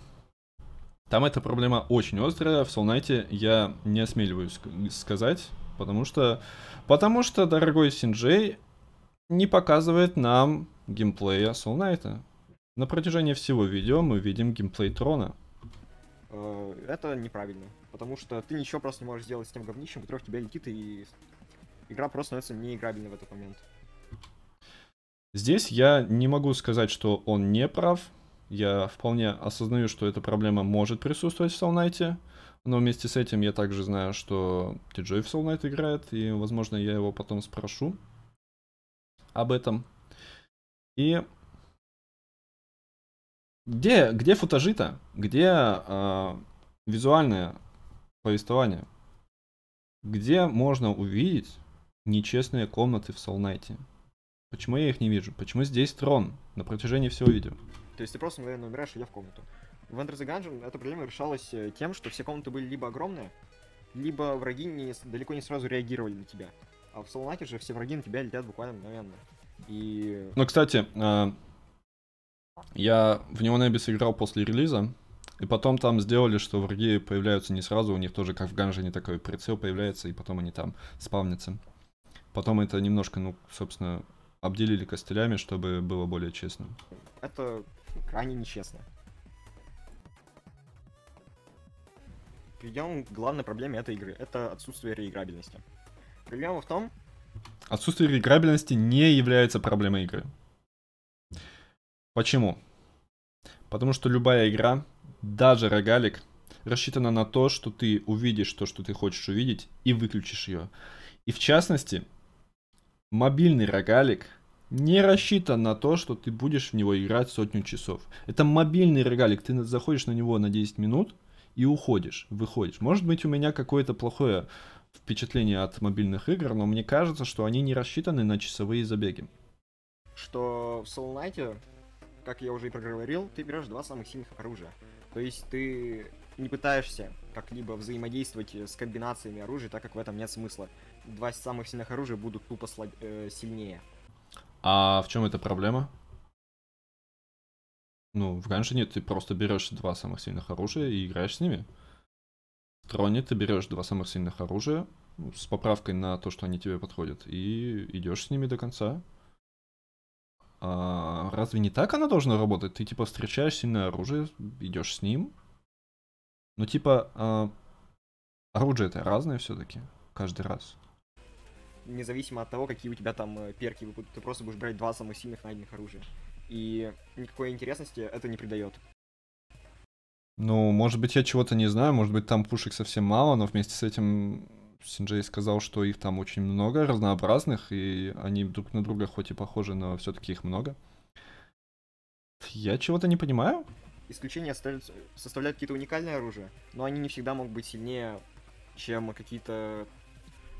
Там эта проблема очень острая, в Солнайте я не осмеливаюсь сказать, потому что, потому что дорогой Синджей не показывает нам геймплея Солнайта. На протяжении всего видео мы видим геймплей Трона. Э, это неправильно потому что ты ничего просто не можешь сделать с тем говнищем, который тебя летит, и игра просто становится неиграбельной в этот момент. Здесь я не могу сказать, что он не прав. Я вполне осознаю, что эта проблема может присутствовать в Солнайте. Но вместе с этим я также знаю, что Тиджой в Солнайт играет, и, возможно, я его потом спрошу об этом. И где, где футажи-то? Где э, а, визуальная повествования. Где можно увидеть нечестные комнаты в Солнайте? Почему я их не вижу? Почему здесь трон на протяжении всего видео? То есть ты просто наверное, умираешь, идя в комнату. В Enter the Gungeon эта проблема решалась э, тем, что все комнаты были либо огромные, либо враги не, далеко не сразу реагировали на тебя. А в Солнайте же все враги на тебя летят буквально мгновенно. И... Ну, кстати, э, я в Neon Abyss играл после релиза, и потом там сделали, что враги появляются не сразу, у них тоже как в Ганже не такой прицел появляется, и потом они там спавнятся. Потом это немножко, ну, собственно, обделили костылями, чтобы было более честно. Это крайне нечестно. Перейдем к главной проблеме этой игры. Это отсутствие реиграбельности. Проблема в том... Отсутствие реиграбельности не является проблемой игры. Почему? Потому что любая игра даже рогалик, рассчитана на то, что ты увидишь то, что ты хочешь увидеть, и выключишь ее. И в частности, мобильный рогалик не рассчитан на то, что ты будешь в него играть сотню часов. Это мобильный рогалик, ты заходишь на него на 10 минут и уходишь, выходишь. Может быть у меня какое-то плохое впечатление от мобильных игр, но мне кажется, что они не рассчитаны на часовые забеги. Что в Soul Knight, как я уже и проговорил, ты берешь два самых сильных оружия. То есть ты не пытаешься как-либо взаимодействовать э, с комбинациями оружия, так как в этом нет смысла. Два самых сильных оружия будут тупо слаб... э, сильнее. А в чем эта проблема? Ну, в раньше нет, ты просто берешь два самых сильных оружия и играешь с ними. В троне ты берешь два самых сильных оружия ну, с поправкой на то, что они тебе подходят, и идешь с ними до конца, а разве не так она должна работать? Ты типа встречаешь сильное оружие, идешь с ним. Ну типа а... оружие это разное все-таки каждый раз. Независимо от того, какие у тебя там э, перки ты просто будешь брать два самых сильных найденных оружия. И никакой интересности это не придает. Ну, может быть, я чего-то не знаю, может быть, там пушек совсем мало, но вместе с этим Синджей сказал, что их там очень много разнообразных, и они друг на друга хоть и похожи, но все-таки их много. Я чего-то не понимаю. Исключение составляют какие-то уникальные оружия, но они не всегда могут быть сильнее, чем какие-то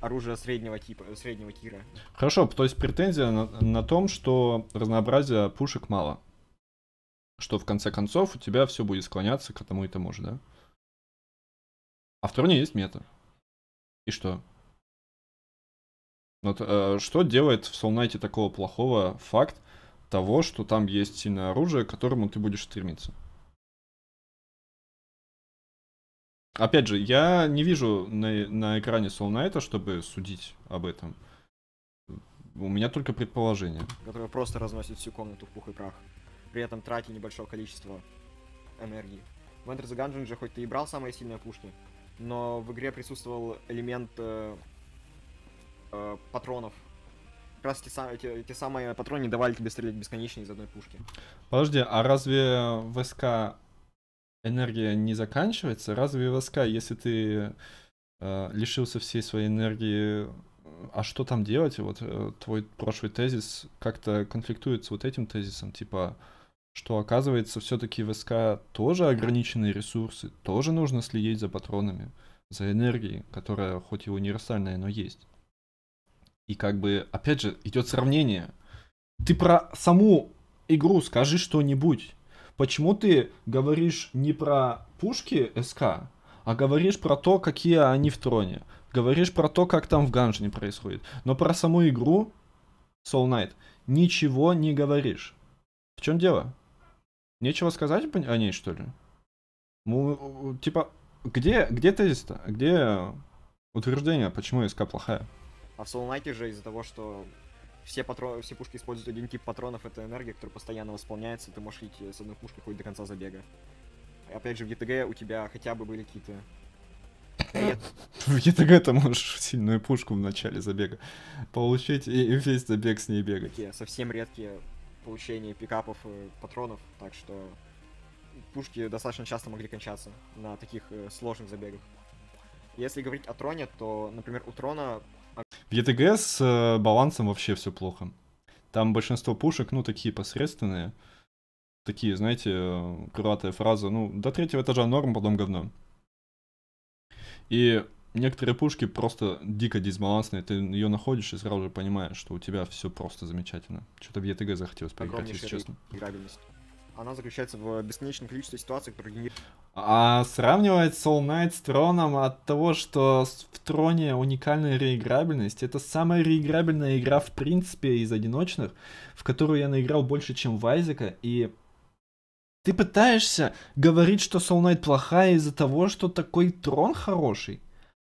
оружия среднего типа, среднего тира. Хорошо, то есть претензия на, на том, что разнообразия пушек мало. Что в конце концов у тебя все будет склоняться к тому и тому же, да? А в турне есть мета. И что? Вот, э, что делает в Soul Солнайте такого плохого факт того, что там есть сильное оружие, к которому ты будешь стремиться? Опять же, я не вижу на, на экране Soul Knight, чтобы судить об этом. У меня только предположение. Которое просто разносит всю комнату в пух и прах, при этом тратя небольшое количество энергии. В Enter the Gungeon же хоть ты и брал самые сильные пушки, но в игре присутствовал элемент э, э, патронов. Как раз те, те, те самые патроны не давали тебе стрелять бесконечно из одной пушки. Подожди, а разве в СК энергия не заканчивается? Разве в СК, если ты э, лишился всей своей энергии, а что там делать? Вот э, твой прошлый тезис как-то конфликтует с вот этим тезисом, типа что оказывается все-таки в СК тоже ограниченные ресурсы, тоже нужно следить за патронами, за энергией, которая хоть и универсальная, но есть. И как бы, опять же, идет сравнение. Ты про саму игру скажи что-нибудь. Почему ты говоришь не про пушки СК, а говоришь про то, какие они в троне. Говоришь про то, как там в Ганжине происходит. Но про саму игру Soul Knight ничего не говоришь. В чем дело? Нечего сказать о ней, что ли? Ну, типа, где, где тезис-то? Где утверждение, почему СК плохая? А в Солунайте же из-за того, что все, патроны, все пушки используют один тип патронов, это энергия, которая постоянно восполняется, ты можешь идти с одной пушкой хоть до конца забега. И Опять же, в ЕТГ у тебя хотя бы были какие-то... В ЕТГ ты можешь сильную пушку в начале забега получить и, и весь забег с ней бегать. Такие совсем редкие получении пикапов и патронов, так что пушки достаточно часто могли кончаться на таких э, сложных забегах. Если говорить о троне, то, например, у трона... В ЕТГ с э, балансом вообще все плохо. Там большинство пушек, ну, такие посредственные. Такие, знаете, э, крылатая фраза, ну, до третьего этажа норм, потом говно. И некоторые пушки просто дико дисбалансные. Ты ее находишь и сразу же понимаешь, что у тебя все просто замечательно. Что-то в ЕТГ захотелось поиграть, если честно. Она заключается в бесконечном количестве ситуаций, которые генерируют. А сравнивает Soul Knight с Троном от того, что в Троне уникальная реиграбельность, это самая реиграбельная игра в принципе из одиночных, в которую я наиграл больше, чем в Айзека, и ты пытаешься говорить, что Soul Knight плохая из-за того, что такой трон хороший.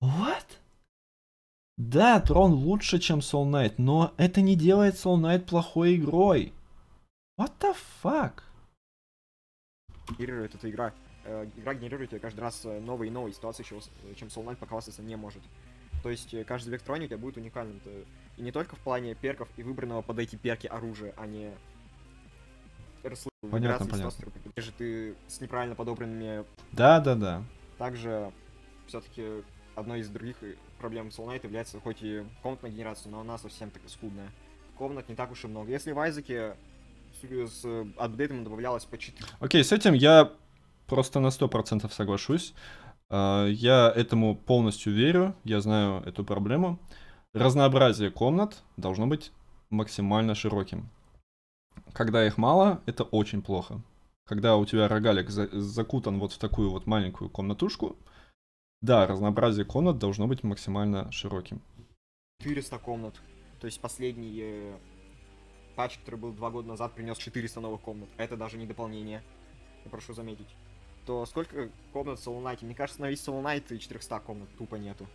What? Да, Трон лучше, чем Soul Knight, но это не делает Soul Knight плохой игрой. What the fuck? Генерирует эта игра. Э, игра генерирует каждый раз э, новые и новые ситуации, э, чем Soul Knight похвастаться не может. То есть каждый вектрон у тебя будет уникальным. И не только в плане перков и выбранного под эти перки оружия, а не понятно, понятно. Где же ты с неправильно подобранными... Да, да, да. Также все-таки одной из других э, проблем Soul Knight является хоть и комнатная генерация, но она совсем так скудная. Комнат не так уж и много. Если в Айзеке с апдейтом добавлялось по 4. Окей, okay, с этим я просто на 100% соглашусь. А, я этому полностью верю, я знаю эту проблему. Разнообразие комнат должно быть максимально широким. Когда их мало, это очень плохо. Когда у тебя рогалик закутан вот в такую вот маленькую комнатушку, да, разнообразие комнат должно быть максимально широким. 400 комнат. То есть последний э, патч, который был два года назад, принес 400 новых комнат. Это даже не дополнение. Я прошу заметить. То сколько комнат в Солунайте? Мне кажется, на весь Солунайт и 400 комнат тупо нету.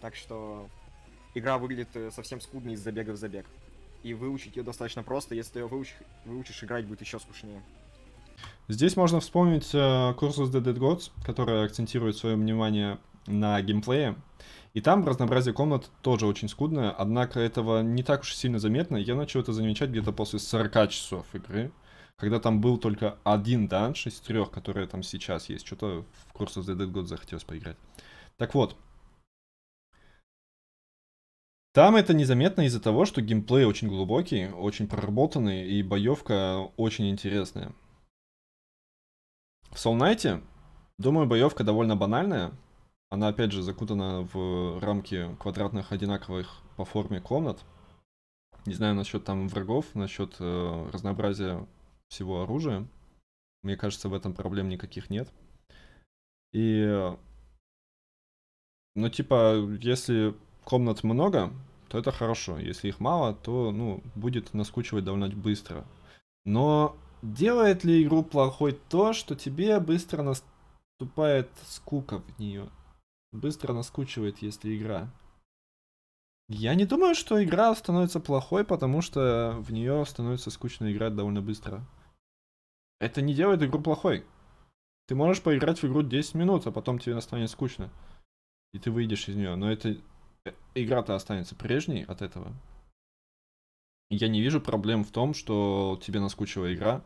Так что игра выглядит э, совсем скудно из забега в забег. И выучить ее достаточно просто. Если ты ее выучишь, выучишь играть будет еще скучнее. Здесь можно вспомнить Cursus э, the Dead Gods, который акцентирует свое внимание на геймплее. И там разнообразие комнат тоже очень скудное, однако этого не так уж сильно заметно. Я начал это замечать где-то после 40 часов игры, когда там был только один данж из трех, которые там сейчас есть. Что-то в Cursus the Dead Gods захотелось поиграть. Так вот, там это незаметно из-за того, что геймплей очень глубокий, очень проработанный, и боевка очень интересная. В Soul Knight, думаю, боевка довольно банальная. Она, опять же, закутана в рамки квадратных одинаковых по форме комнат. Не знаю насчет там врагов, насчет э, разнообразия всего оружия. Мне кажется, в этом проблем никаких нет. И... Ну, типа, если комнат много, то это хорошо. Если их мало, то, ну, будет наскучивать довольно быстро. Но Делает ли игру плохой то, что тебе быстро наступает скука в нее? Быстро наскучивает, если игра. Я не думаю, что игра становится плохой, потому что в нее становится скучно играть довольно быстро. Это не делает игру плохой. Ты можешь поиграть в игру 10 минут, а потом тебе настанет скучно. И ты выйдешь из нее. Но это э, игра-то останется прежней от этого. Я не вижу проблем в том, что тебе наскучила игра.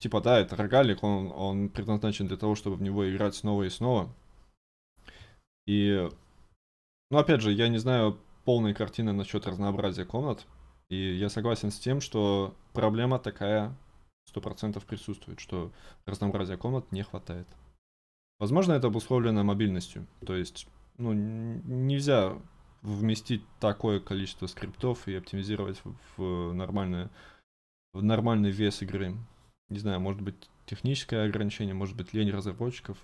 Типа, да, это рогалик, он, он предназначен для того, чтобы в него играть снова и снова. И, ну, опять же, я не знаю полной картины насчет разнообразия комнат. И я согласен с тем, что проблема такая процентов присутствует, что разнообразия комнат не хватает. Возможно, это обусловлено мобильностью. То есть, ну, нельзя вместить такое количество скриптов и оптимизировать в, в, э, нормальное, в нормальный вес игры. Не знаю, может быть техническое ограничение, может быть лень разработчиков.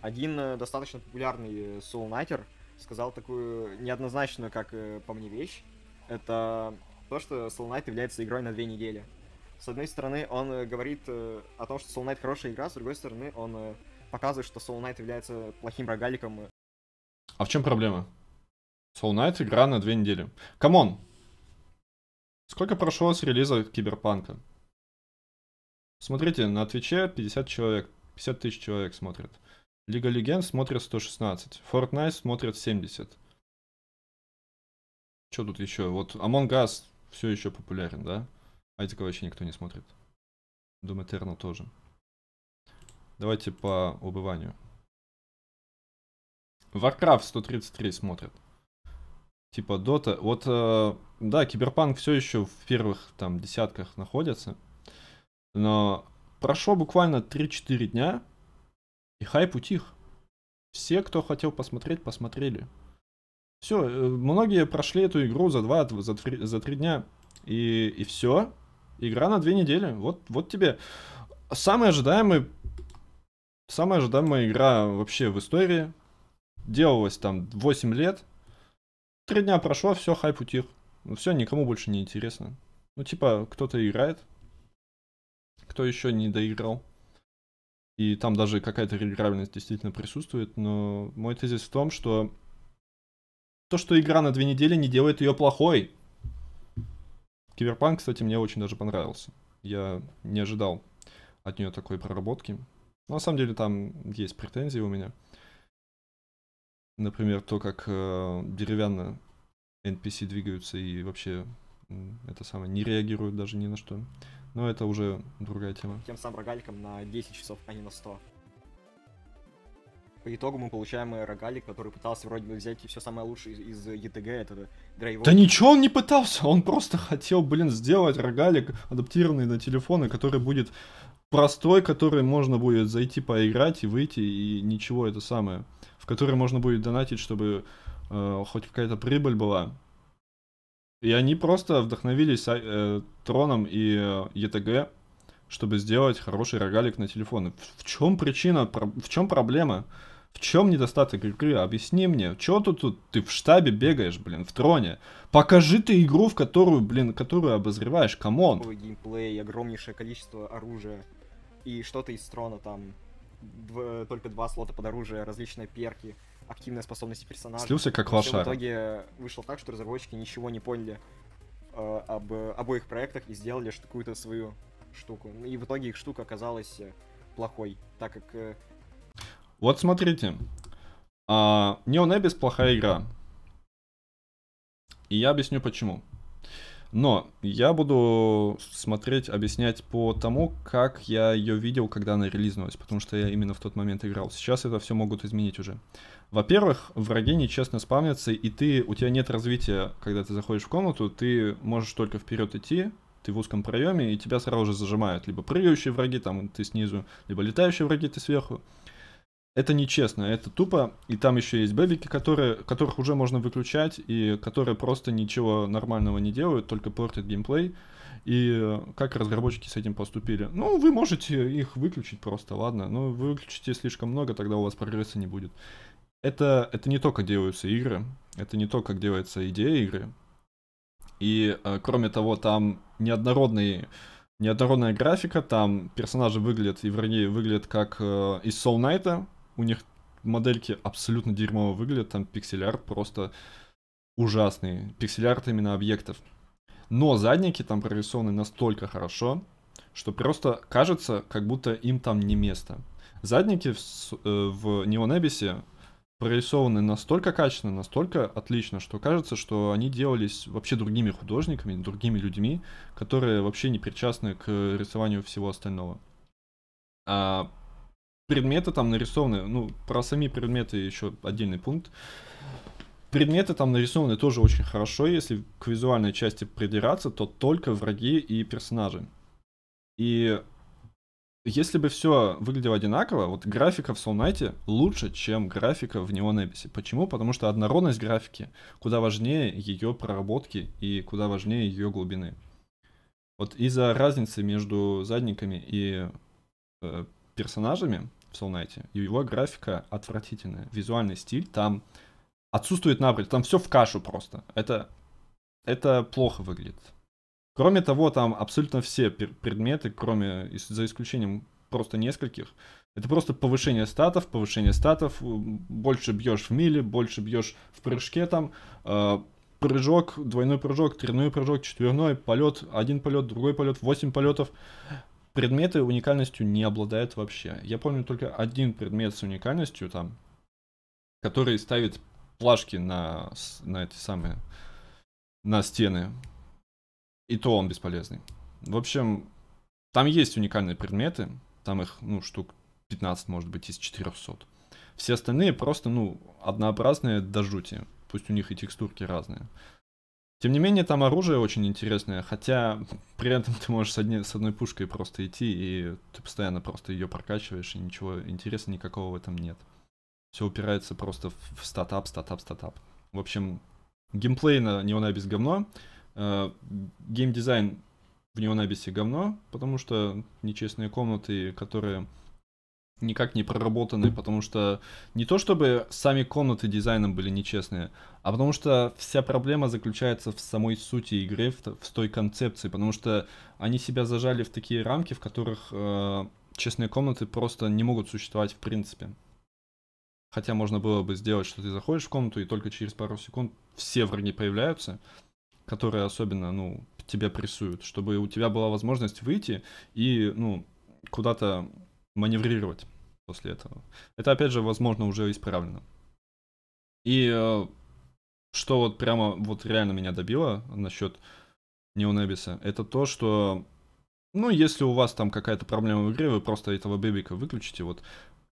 Один э, достаточно популярный э, Soul Knighter сказал такую неоднозначную, как по мне, вещь. Это то, что Soul Knight является игрой на две недели. С одной стороны, он говорит о том, что Soul Knight хорошая игра, с другой стороны, он показывает, что Soul Knight является плохим рогаликом. А в чем проблема? Soul Knight игра на две недели. Камон! Сколько прошло с релиза Киберпанка? Смотрите, на Твиче 50 человек, 50 тысяч человек смотрят. Лига Легенд смотрит 116. Fortnite смотрит 70. Что тут еще? Вот Among Us все еще популярен, да? Айтика вообще никто не смотрит. Doom Eternal тоже. Давайте по убыванию. Warcraft 133 смотрят типа Dota. Вот, э, да, Киберпанк все еще в первых там десятках находится, но прошло буквально 3-4 дня, и хайп утих. Все, кто хотел посмотреть, посмотрели. Все, э, многие прошли эту игру за два, за три, за три дня, и, и все. Игра на две недели. Вот, вот тебе самый ожидаемый, самая ожидаемая игра вообще в истории. Делалась там 8 лет, Три дня прошло, все, хайп утих. Ну, все, никому больше не интересно. Ну, типа, кто-то играет, кто еще не доиграл. И там даже какая-то реиграбельность действительно присутствует, но мой тезис в том, что то, что игра на две недели не делает ее плохой. Киберпанк, кстати, мне очень даже понравился. Я не ожидал от нее такой проработки. Но на самом деле там есть претензии у меня. Например, то, как э, деревянно NPC двигаются и вообще это самое не реагируют даже ни на что. Но это уже другая тема. Тем самым рогаликом на 10 часов, а не на 100. По итогу мы получаем рогалик, который пытался вроде бы взять все самое лучшее из, из ETG, это драйвов. Да ничего он не пытался, он просто хотел, блин, сделать рогалик, адаптированный на телефоны, который будет простой, который можно будет зайти поиграть и выйти, и ничего это самое которые можно будет донатить, чтобы э, хоть какая-то прибыль была. И они просто вдохновились э, Троном и э, ЕТГ, чтобы сделать хороший рогалик на телефоны. В, в чем причина, про, в чем проблема? В чем недостаток игры? Объясни мне. что тут, тут ты в штабе бегаешь, блин, в троне? Покажи ты игру, в которую, блин, которую обозреваешь, камон. Геймплей, огромнейшее количество оружия. И что-то из трона там дв- только два слота под оружие, различные перки, активные способности персонажа. Слился как лошадь В итоге вышло так, что разработчики ничего не поняли э, об обоих проектах и сделали лишь какую-то свою штуку. И в итоге их штука оказалась э, плохой, так как... Э... Вот смотрите, а, Neon Abyss плохая игра. И я объясню почему. Но я буду смотреть, объяснять по тому, как я ее видел, когда она релизнулась, потому что я именно в тот момент играл. Сейчас это все могут изменить уже. Во-первых, враги нечестно спавнятся, и ты, у тебя нет развития, когда ты заходишь в комнату, ты можешь только вперед идти, ты в узком проеме, и тебя сразу же зажимают. Либо прыгающие враги, там ты снизу, либо летающие враги, ты сверху это нечестно, это тупо. И там еще есть бэбики, которые, которых уже можно выключать, и которые просто ничего нормального не делают, только портят геймплей. И э, как разработчики с этим поступили? Ну, вы можете их выключить просто, ладно. Но ну, выключите слишком много, тогда у вас прогресса не будет. Это, это не то, как делаются игры. Это не то, как делается идея игры. И, э, кроме того, там неоднородный неоднородная графика, там персонажи выглядят и враги выглядят как э, из Soul Knight, у них модельки абсолютно дерьмово выглядят, там пиксель-арт просто ужасный, пиксель-арт именно объектов. Но задники там прорисованы настолько хорошо, что просто кажется, как будто им там не место. Задники в, э, в Neon Abyss прорисованы настолько качественно, настолько отлично, что кажется, что они делались вообще другими художниками, другими людьми, которые вообще не причастны к рисованию всего остального. А предметы там нарисованы, ну, про сами предметы еще отдельный пункт. Предметы там нарисованы тоже очень хорошо, если к визуальной части придираться, то только враги и персонажи. И если бы все выглядело одинаково, вот графика в Soul Knight лучше, чем графика в Neon Abyss. Почему? Потому что однородность графики куда важнее ее проработки и куда важнее ее глубины. Вот из-за разницы между задниками и э, персонажами в Солнайте. И его графика отвратительная. Визуальный стиль там отсутствует набрать. Там все в кашу просто. Это, это плохо выглядит. Кроме того, там абсолютно все предметы, кроме, за исключением просто нескольких, это просто повышение статов, повышение статов, больше бьешь в миле, больше бьешь в прыжке там, э, прыжок, двойной прыжок, тройной прыжок, четверной, полет, один полет, другой полет, восемь полетов предметы уникальностью не обладают вообще. Я помню только один предмет с уникальностью там, который ставит плашки на, на эти самые, на стены. И то он бесполезный. В общем, там есть уникальные предметы, там их, ну, штук 15, может быть, из 400. Все остальные просто, ну, однообразные до жути. Пусть у них и текстурки разные. Тем не менее, там оружие очень интересное, хотя при этом ты можешь с, одни, с одной пушкой просто идти, и ты постоянно просто ее прокачиваешь, и ничего интересного никакого в этом нет. Все упирается просто в статап, статап, статап. В общем, геймплей на Неонабис говно, э, геймдизайн в Неонабисе говно, потому что нечестные комнаты, которые никак не проработаны, потому что не то чтобы сами комнаты дизайном были нечестные, а потому что вся проблема заключается в самой сути игры, в, в той концепции, потому что они себя зажали в такие рамки, в которых э, честные комнаты просто не могут существовать в принципе. Хотя можно было бы сделать, что ты заходишь в комнату, и только через пару секунд все враги появляются, которые особенно, ну, тебя прессуют, чтобы у тебя была возможность выйти и, ну, куда-то маневрировать после этого. Это, опять же, возможно, уже исправлено. И э, что вот прямо вот реально меня добило насчет Неонебиса, это то, что ну, если у вас там какая-то проблема в игре, вы просто этого бебика выключите, вот.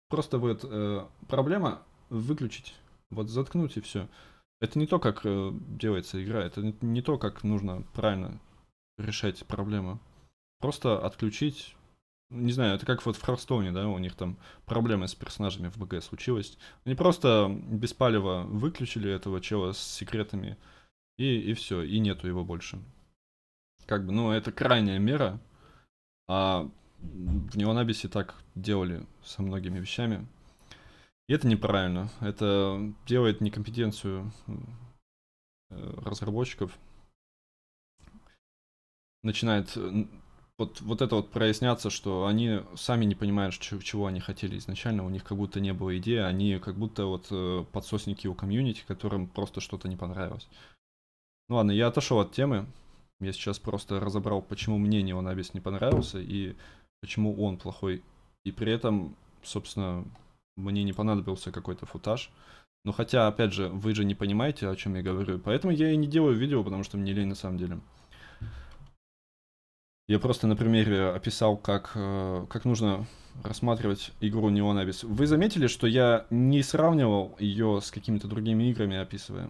Просто будет э, проблема выключить, вот заткнуть и все. Это не то, как э, делается игра, это не то, как нужно правильно решать проблему. Просто отключить не знаю, это как вот в Харстоуне, да, у них там проблемы с персонажами в БГ случилось. Они просто без палева выключили этого чела с секретами, и, и все, и нету его больше. Как бы, ну, это крайняя мера, а в Неонабисе так делали со многими вещами. И это неправильно. Это делает некомпетенцию э, разработчиков. Начинает вот, вот это вот проясняться, что они сами не понимают, чего, чего они хотели изначально, у них как будто не было идеи, они как будто вот э, подсосники у комьюнити, которым просто что-то не понравилось. Ну ладно, я отошел от темы. Я сейчас просто разобрал, почему мне Неонабис не понравился и почему он плохой. И при этом, собственно, мне не понадобился какой-то футаж. Но ну хотя, опять же, вы же не понимаете, о чем я говорю. Поэтому я и не делаю видео, потому что мне лень на самом деле. Я просто на примере описал, как, э, как нужно рассматривать игру Neon Abyss. Вы заметили, что я не сравнивал ее с какими-то другими играми, описывая?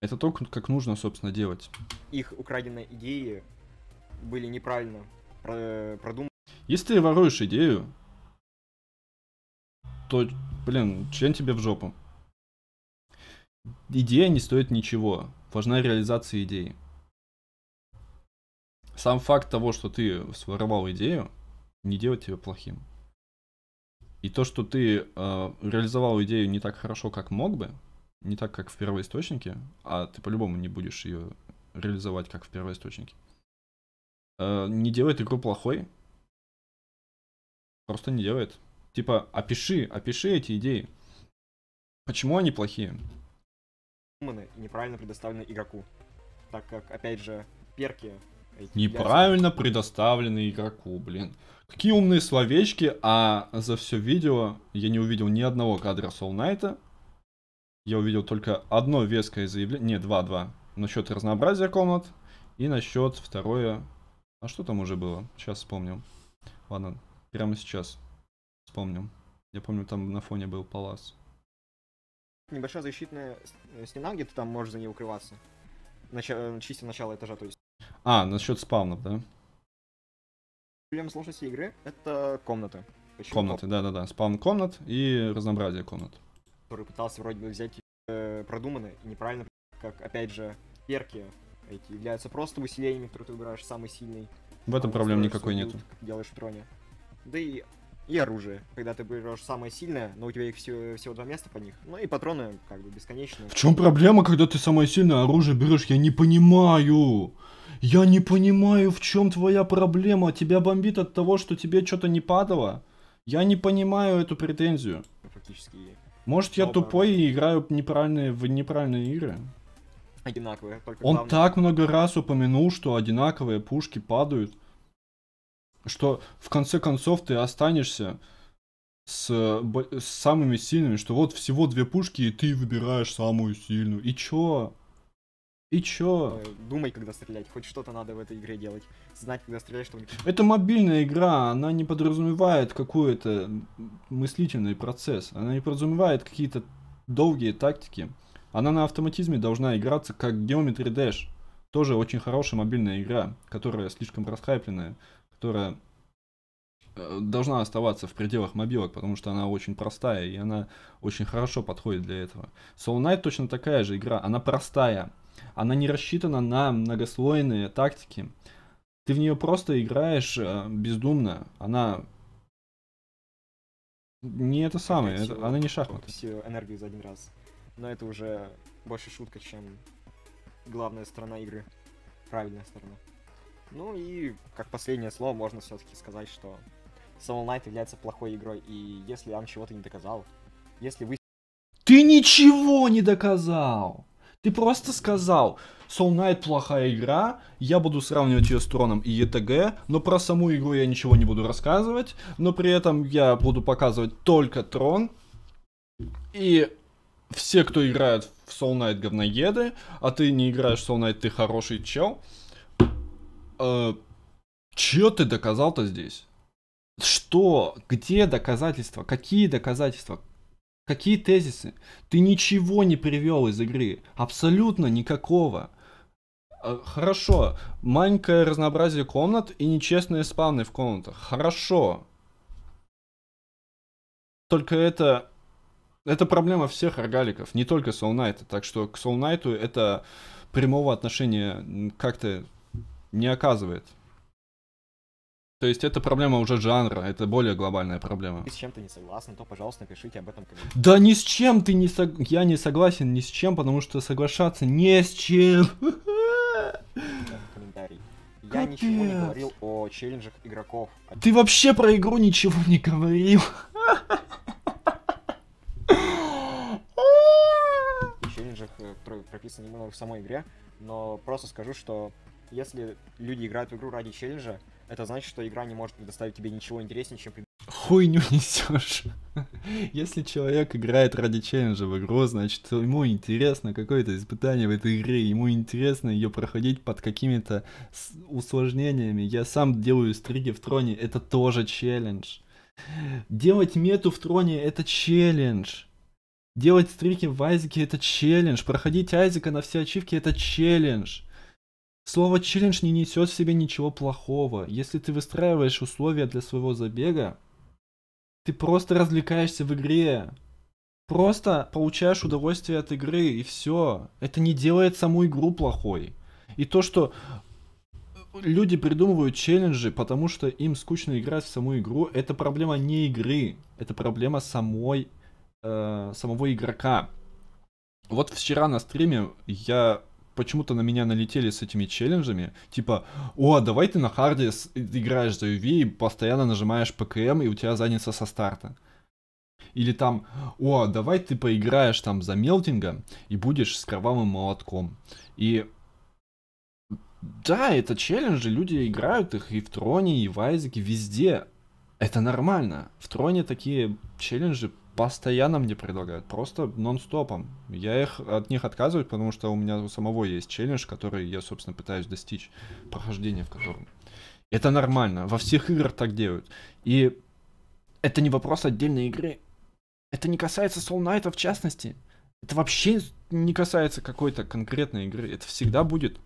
Это то, как нужно, собственно, делать. Их украденные идеи были неправильно продуманы. Если ты воруешь идею, то, блин, член тебе в жопу. Идея не стоит ничего. Важна реализация идеи сам факт того, что ты своровал идею, не делает тебя плохим. И то, что ты э, реализовал идею не так хорошо, как мог бы, не так, как в первоисточнике, а ты по-любому не будешь ее реализовать, как в первоисточнике, э, не делает игру плохой. Просто не делает. Типа, опиши, опиши эти идеи. Почему они плохие? неправильно предоставлены игроку. Так как, опять же, перки неправильно предоставлены игроку, блин. Какие умные словечки, а за все видео я не увидел ни одного кадра Soul Найта. Я увидел только одно веское заявление, не, два-два, насчет разнообразия комнат и насчет второе... А что там уже было? Сейчас вспомним. Ладно, прямо сейчас вспомним. Я помню, там на фоне был палас. Небольшая защитная э, стена, где ты там можешь за ней укрываться. Нач... Э, Чистим начало этажа, то есть. А, насчет спавнов, да? Проблема сложности игры — это комнаты. Почему комнаты, да-да-да. Спавн комнат и разнообразие комнат. Который пытался вроде бы взять э, продуманно и неправильно, как, опять же, перки эти являются просто усилениями, которые ты выбираешь самый сильный. В этом а проблем никакой нету. Делаешь в троне. Да и и оружие. Когда ты берешь самое сильное, но у тебя их всего, всего два места по них. Ну и патроны как бы бесконечные. В чем проблема, когда ты самое сильное оружие берешь? Я не понимаю. Я не понимаю, в чем твоя проблема. Тебя бомбит от того, что тебе что-то не падало. Я не понимаю эту претензию. Фактически. Может, я тупой и играю неправильные, в неправильные игры? Одинаковые. Он главное... так много раз упомянул, что одинаковые пушки падают что в конце концов ты останешься с, с самыми сильными, что вот всего две пушки, и ты выбираешь самую сильную. И чё? И чё? Э, думай, когда стрелять. Хоть что-то надо в этой игре делать. Знать, когда стрелять, что... Это мобильная игра. Она не подразумевает какой-то мыслительный процесс. Она не подразумевает какие-то долгие тактики. Она на автоматизме должна играться как Geometry Dash. Тоже очень хорошая мобильная игра, которая слишком расхайпленная которая э, должна оставаться в пределах мобилок, потому что она очень простая, и она очень хорошо подходит для этого. Soul Knight точно такая же игра, она простая, она не рассчитана на многослойные тактики. Ты в нее просто играешь э, бездумно, она не это самое, это, она не шахматы. Всю энергию за один раз. Но это уже больше шутка, чем главная сторона игры. Правильная сторона. Ну и как последнее слово можно все-таки сказать, что Soul Knight является плохой игрой, и если я вам чего-то не доказал, если вы... Ты ничего не доказал! Ты просто сказал, Soul Knight плохая игра, я буду сравнивать ее с Троном и ETG, но про саму игру я ничего не буду рассказывать, но при этом я буду показывать только Трон, и все, кто играет в Soul Knight говноеды, а ты не играешь в Soul Knight, ты хороший чел, э, ты доказал-то здесь? Что? Где доказательства? Какие доказательства? Какие тезисы? Ты ничего не привел из игры. Абсолютно никакого. Э, хорошо. Маленькое разнообразие комнат и нечестные спавны в комнатах. Хорошо. Только это... Это проблема всех рогаликов, не только Soul Knight. Так что к Soul Knight это прямого отношения как-то не оказывает. То есть это проблема уже жанра, это более глобальная проблема. Если с чем ты не согласны, то, пожалуйста, напишите об этом. Да ни с чем ты не сог... Я не согласен ни с чем, потому что соглашаться не с чем. Я Капец. ничего не говорил о челленджах игроков. Ты вообще про игру ничего не говорил. О челленджах прописаны именно в самой игре, но просто скажу, что если люди играют в игру ради челленджа, это значит, что игра не может предоставить тебе ничего интереснее, чем хуйню несешь. Если человек играет ради челленджа в игру, значит, ему интересно какое-то испытание в этой игре, ему интересно ее проходить под какими-то усложнениями. Я сам делаю стриги в троне, это тоже челлендж. Делать мету в троне это челлендж. Делать стрики в Айзеке это челлендж. Проходить Айзека на все ачивки это челлендж. Слово «челлендж» не несет в себе ничего плохого. Если ты выстраиваешь условия для своего забега, ты просто развлекаешься в игре. Просто получаешь удовольствие от игры, и все. Это не делает саму игру плохой. И то, что люди придумывают челленджи, потому что им скучно играть в саму игру, это проблема не игры, это проблема самой, э, самого игрока. Вот вчера на стриме я почему-то на меня налетели с этими челленджами, типа, о, а давай ты на харде играешь за UV и постоянно нажимаешь ПКМ, и у тебя задница со старта. Или там, о, а давай ты поиграешь там за мелтинга и будешь с кровавым молотком. И да, это челленджи, люди играют их и в Троне, и в Айзеке, везде. Это нормально. В Троне такие челленджи постоянно мне предлагают, просто нон-стопом. Я их от них отказываюсь, потому что у меня у самого есть челлендж, который я, собственно, пытаюсь достичь, прохождение в котором. Это нормально, во всех играх так делают. И это не вопрос отдельной игры. Это не касается Soul Knight в частности. Это вообще не касается какой-то конкретной игры. Это всегда будет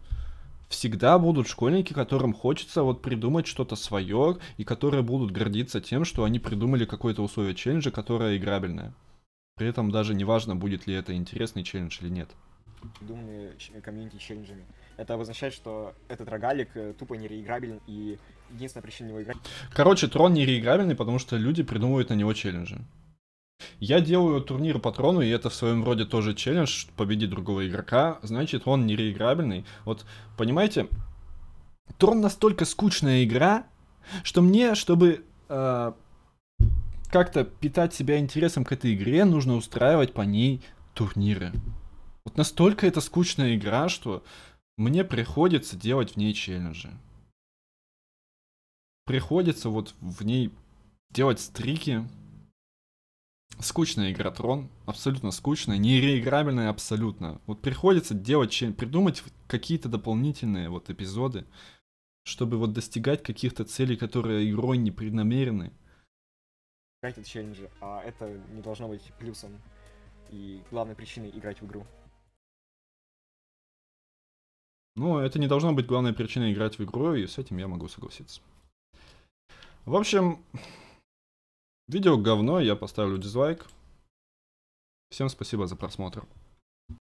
всегда будут школьники, которым хочется вот придумать что-то свое, и которые будут гордиться тем, что они придумали какое-то условие челленджа, которое играбельное. При этом даже не важно, будет ли это интересный челлендж или нет. Придуманные комьюнити челленджами. Это обозначает, что этот рогалик э, тупо не реиграбелен, и единственная причина его играть... Короче, трон не реиграбельный, потому что люди придумывают на него челленджи. Я делаю турнир патрону, и это в своем роде тоже челлендж, победи другого игрока, значит он нереиграбельный. Вот, понимаете, Трон настолько скучная игра, что мне, чтобы э, как-то питать себя интересом к этой игре, нужно устраивать по ней турниры. Вот настолько это скучная игра, что мне приходится делать в ней челленджи. Приходится вот в ней делать стрики, Скучная игра Трон, абсолютно скучная, нереиграбельная абсолютно. Вот приходится делать, придумать какие-то дополнительные вот эпизоды, чтобы вот достигать каких-то целей, которые игрой не преднамерены. Играть от челленджи, а это не должно быть плюсом и главной причиной играть в игру. Ну, это не должно быть главной причиной играть в игру, и с этим я могу согласиться. В общем, Видео говно, я поставлю дизлайк. Всем спасибо за просмотр.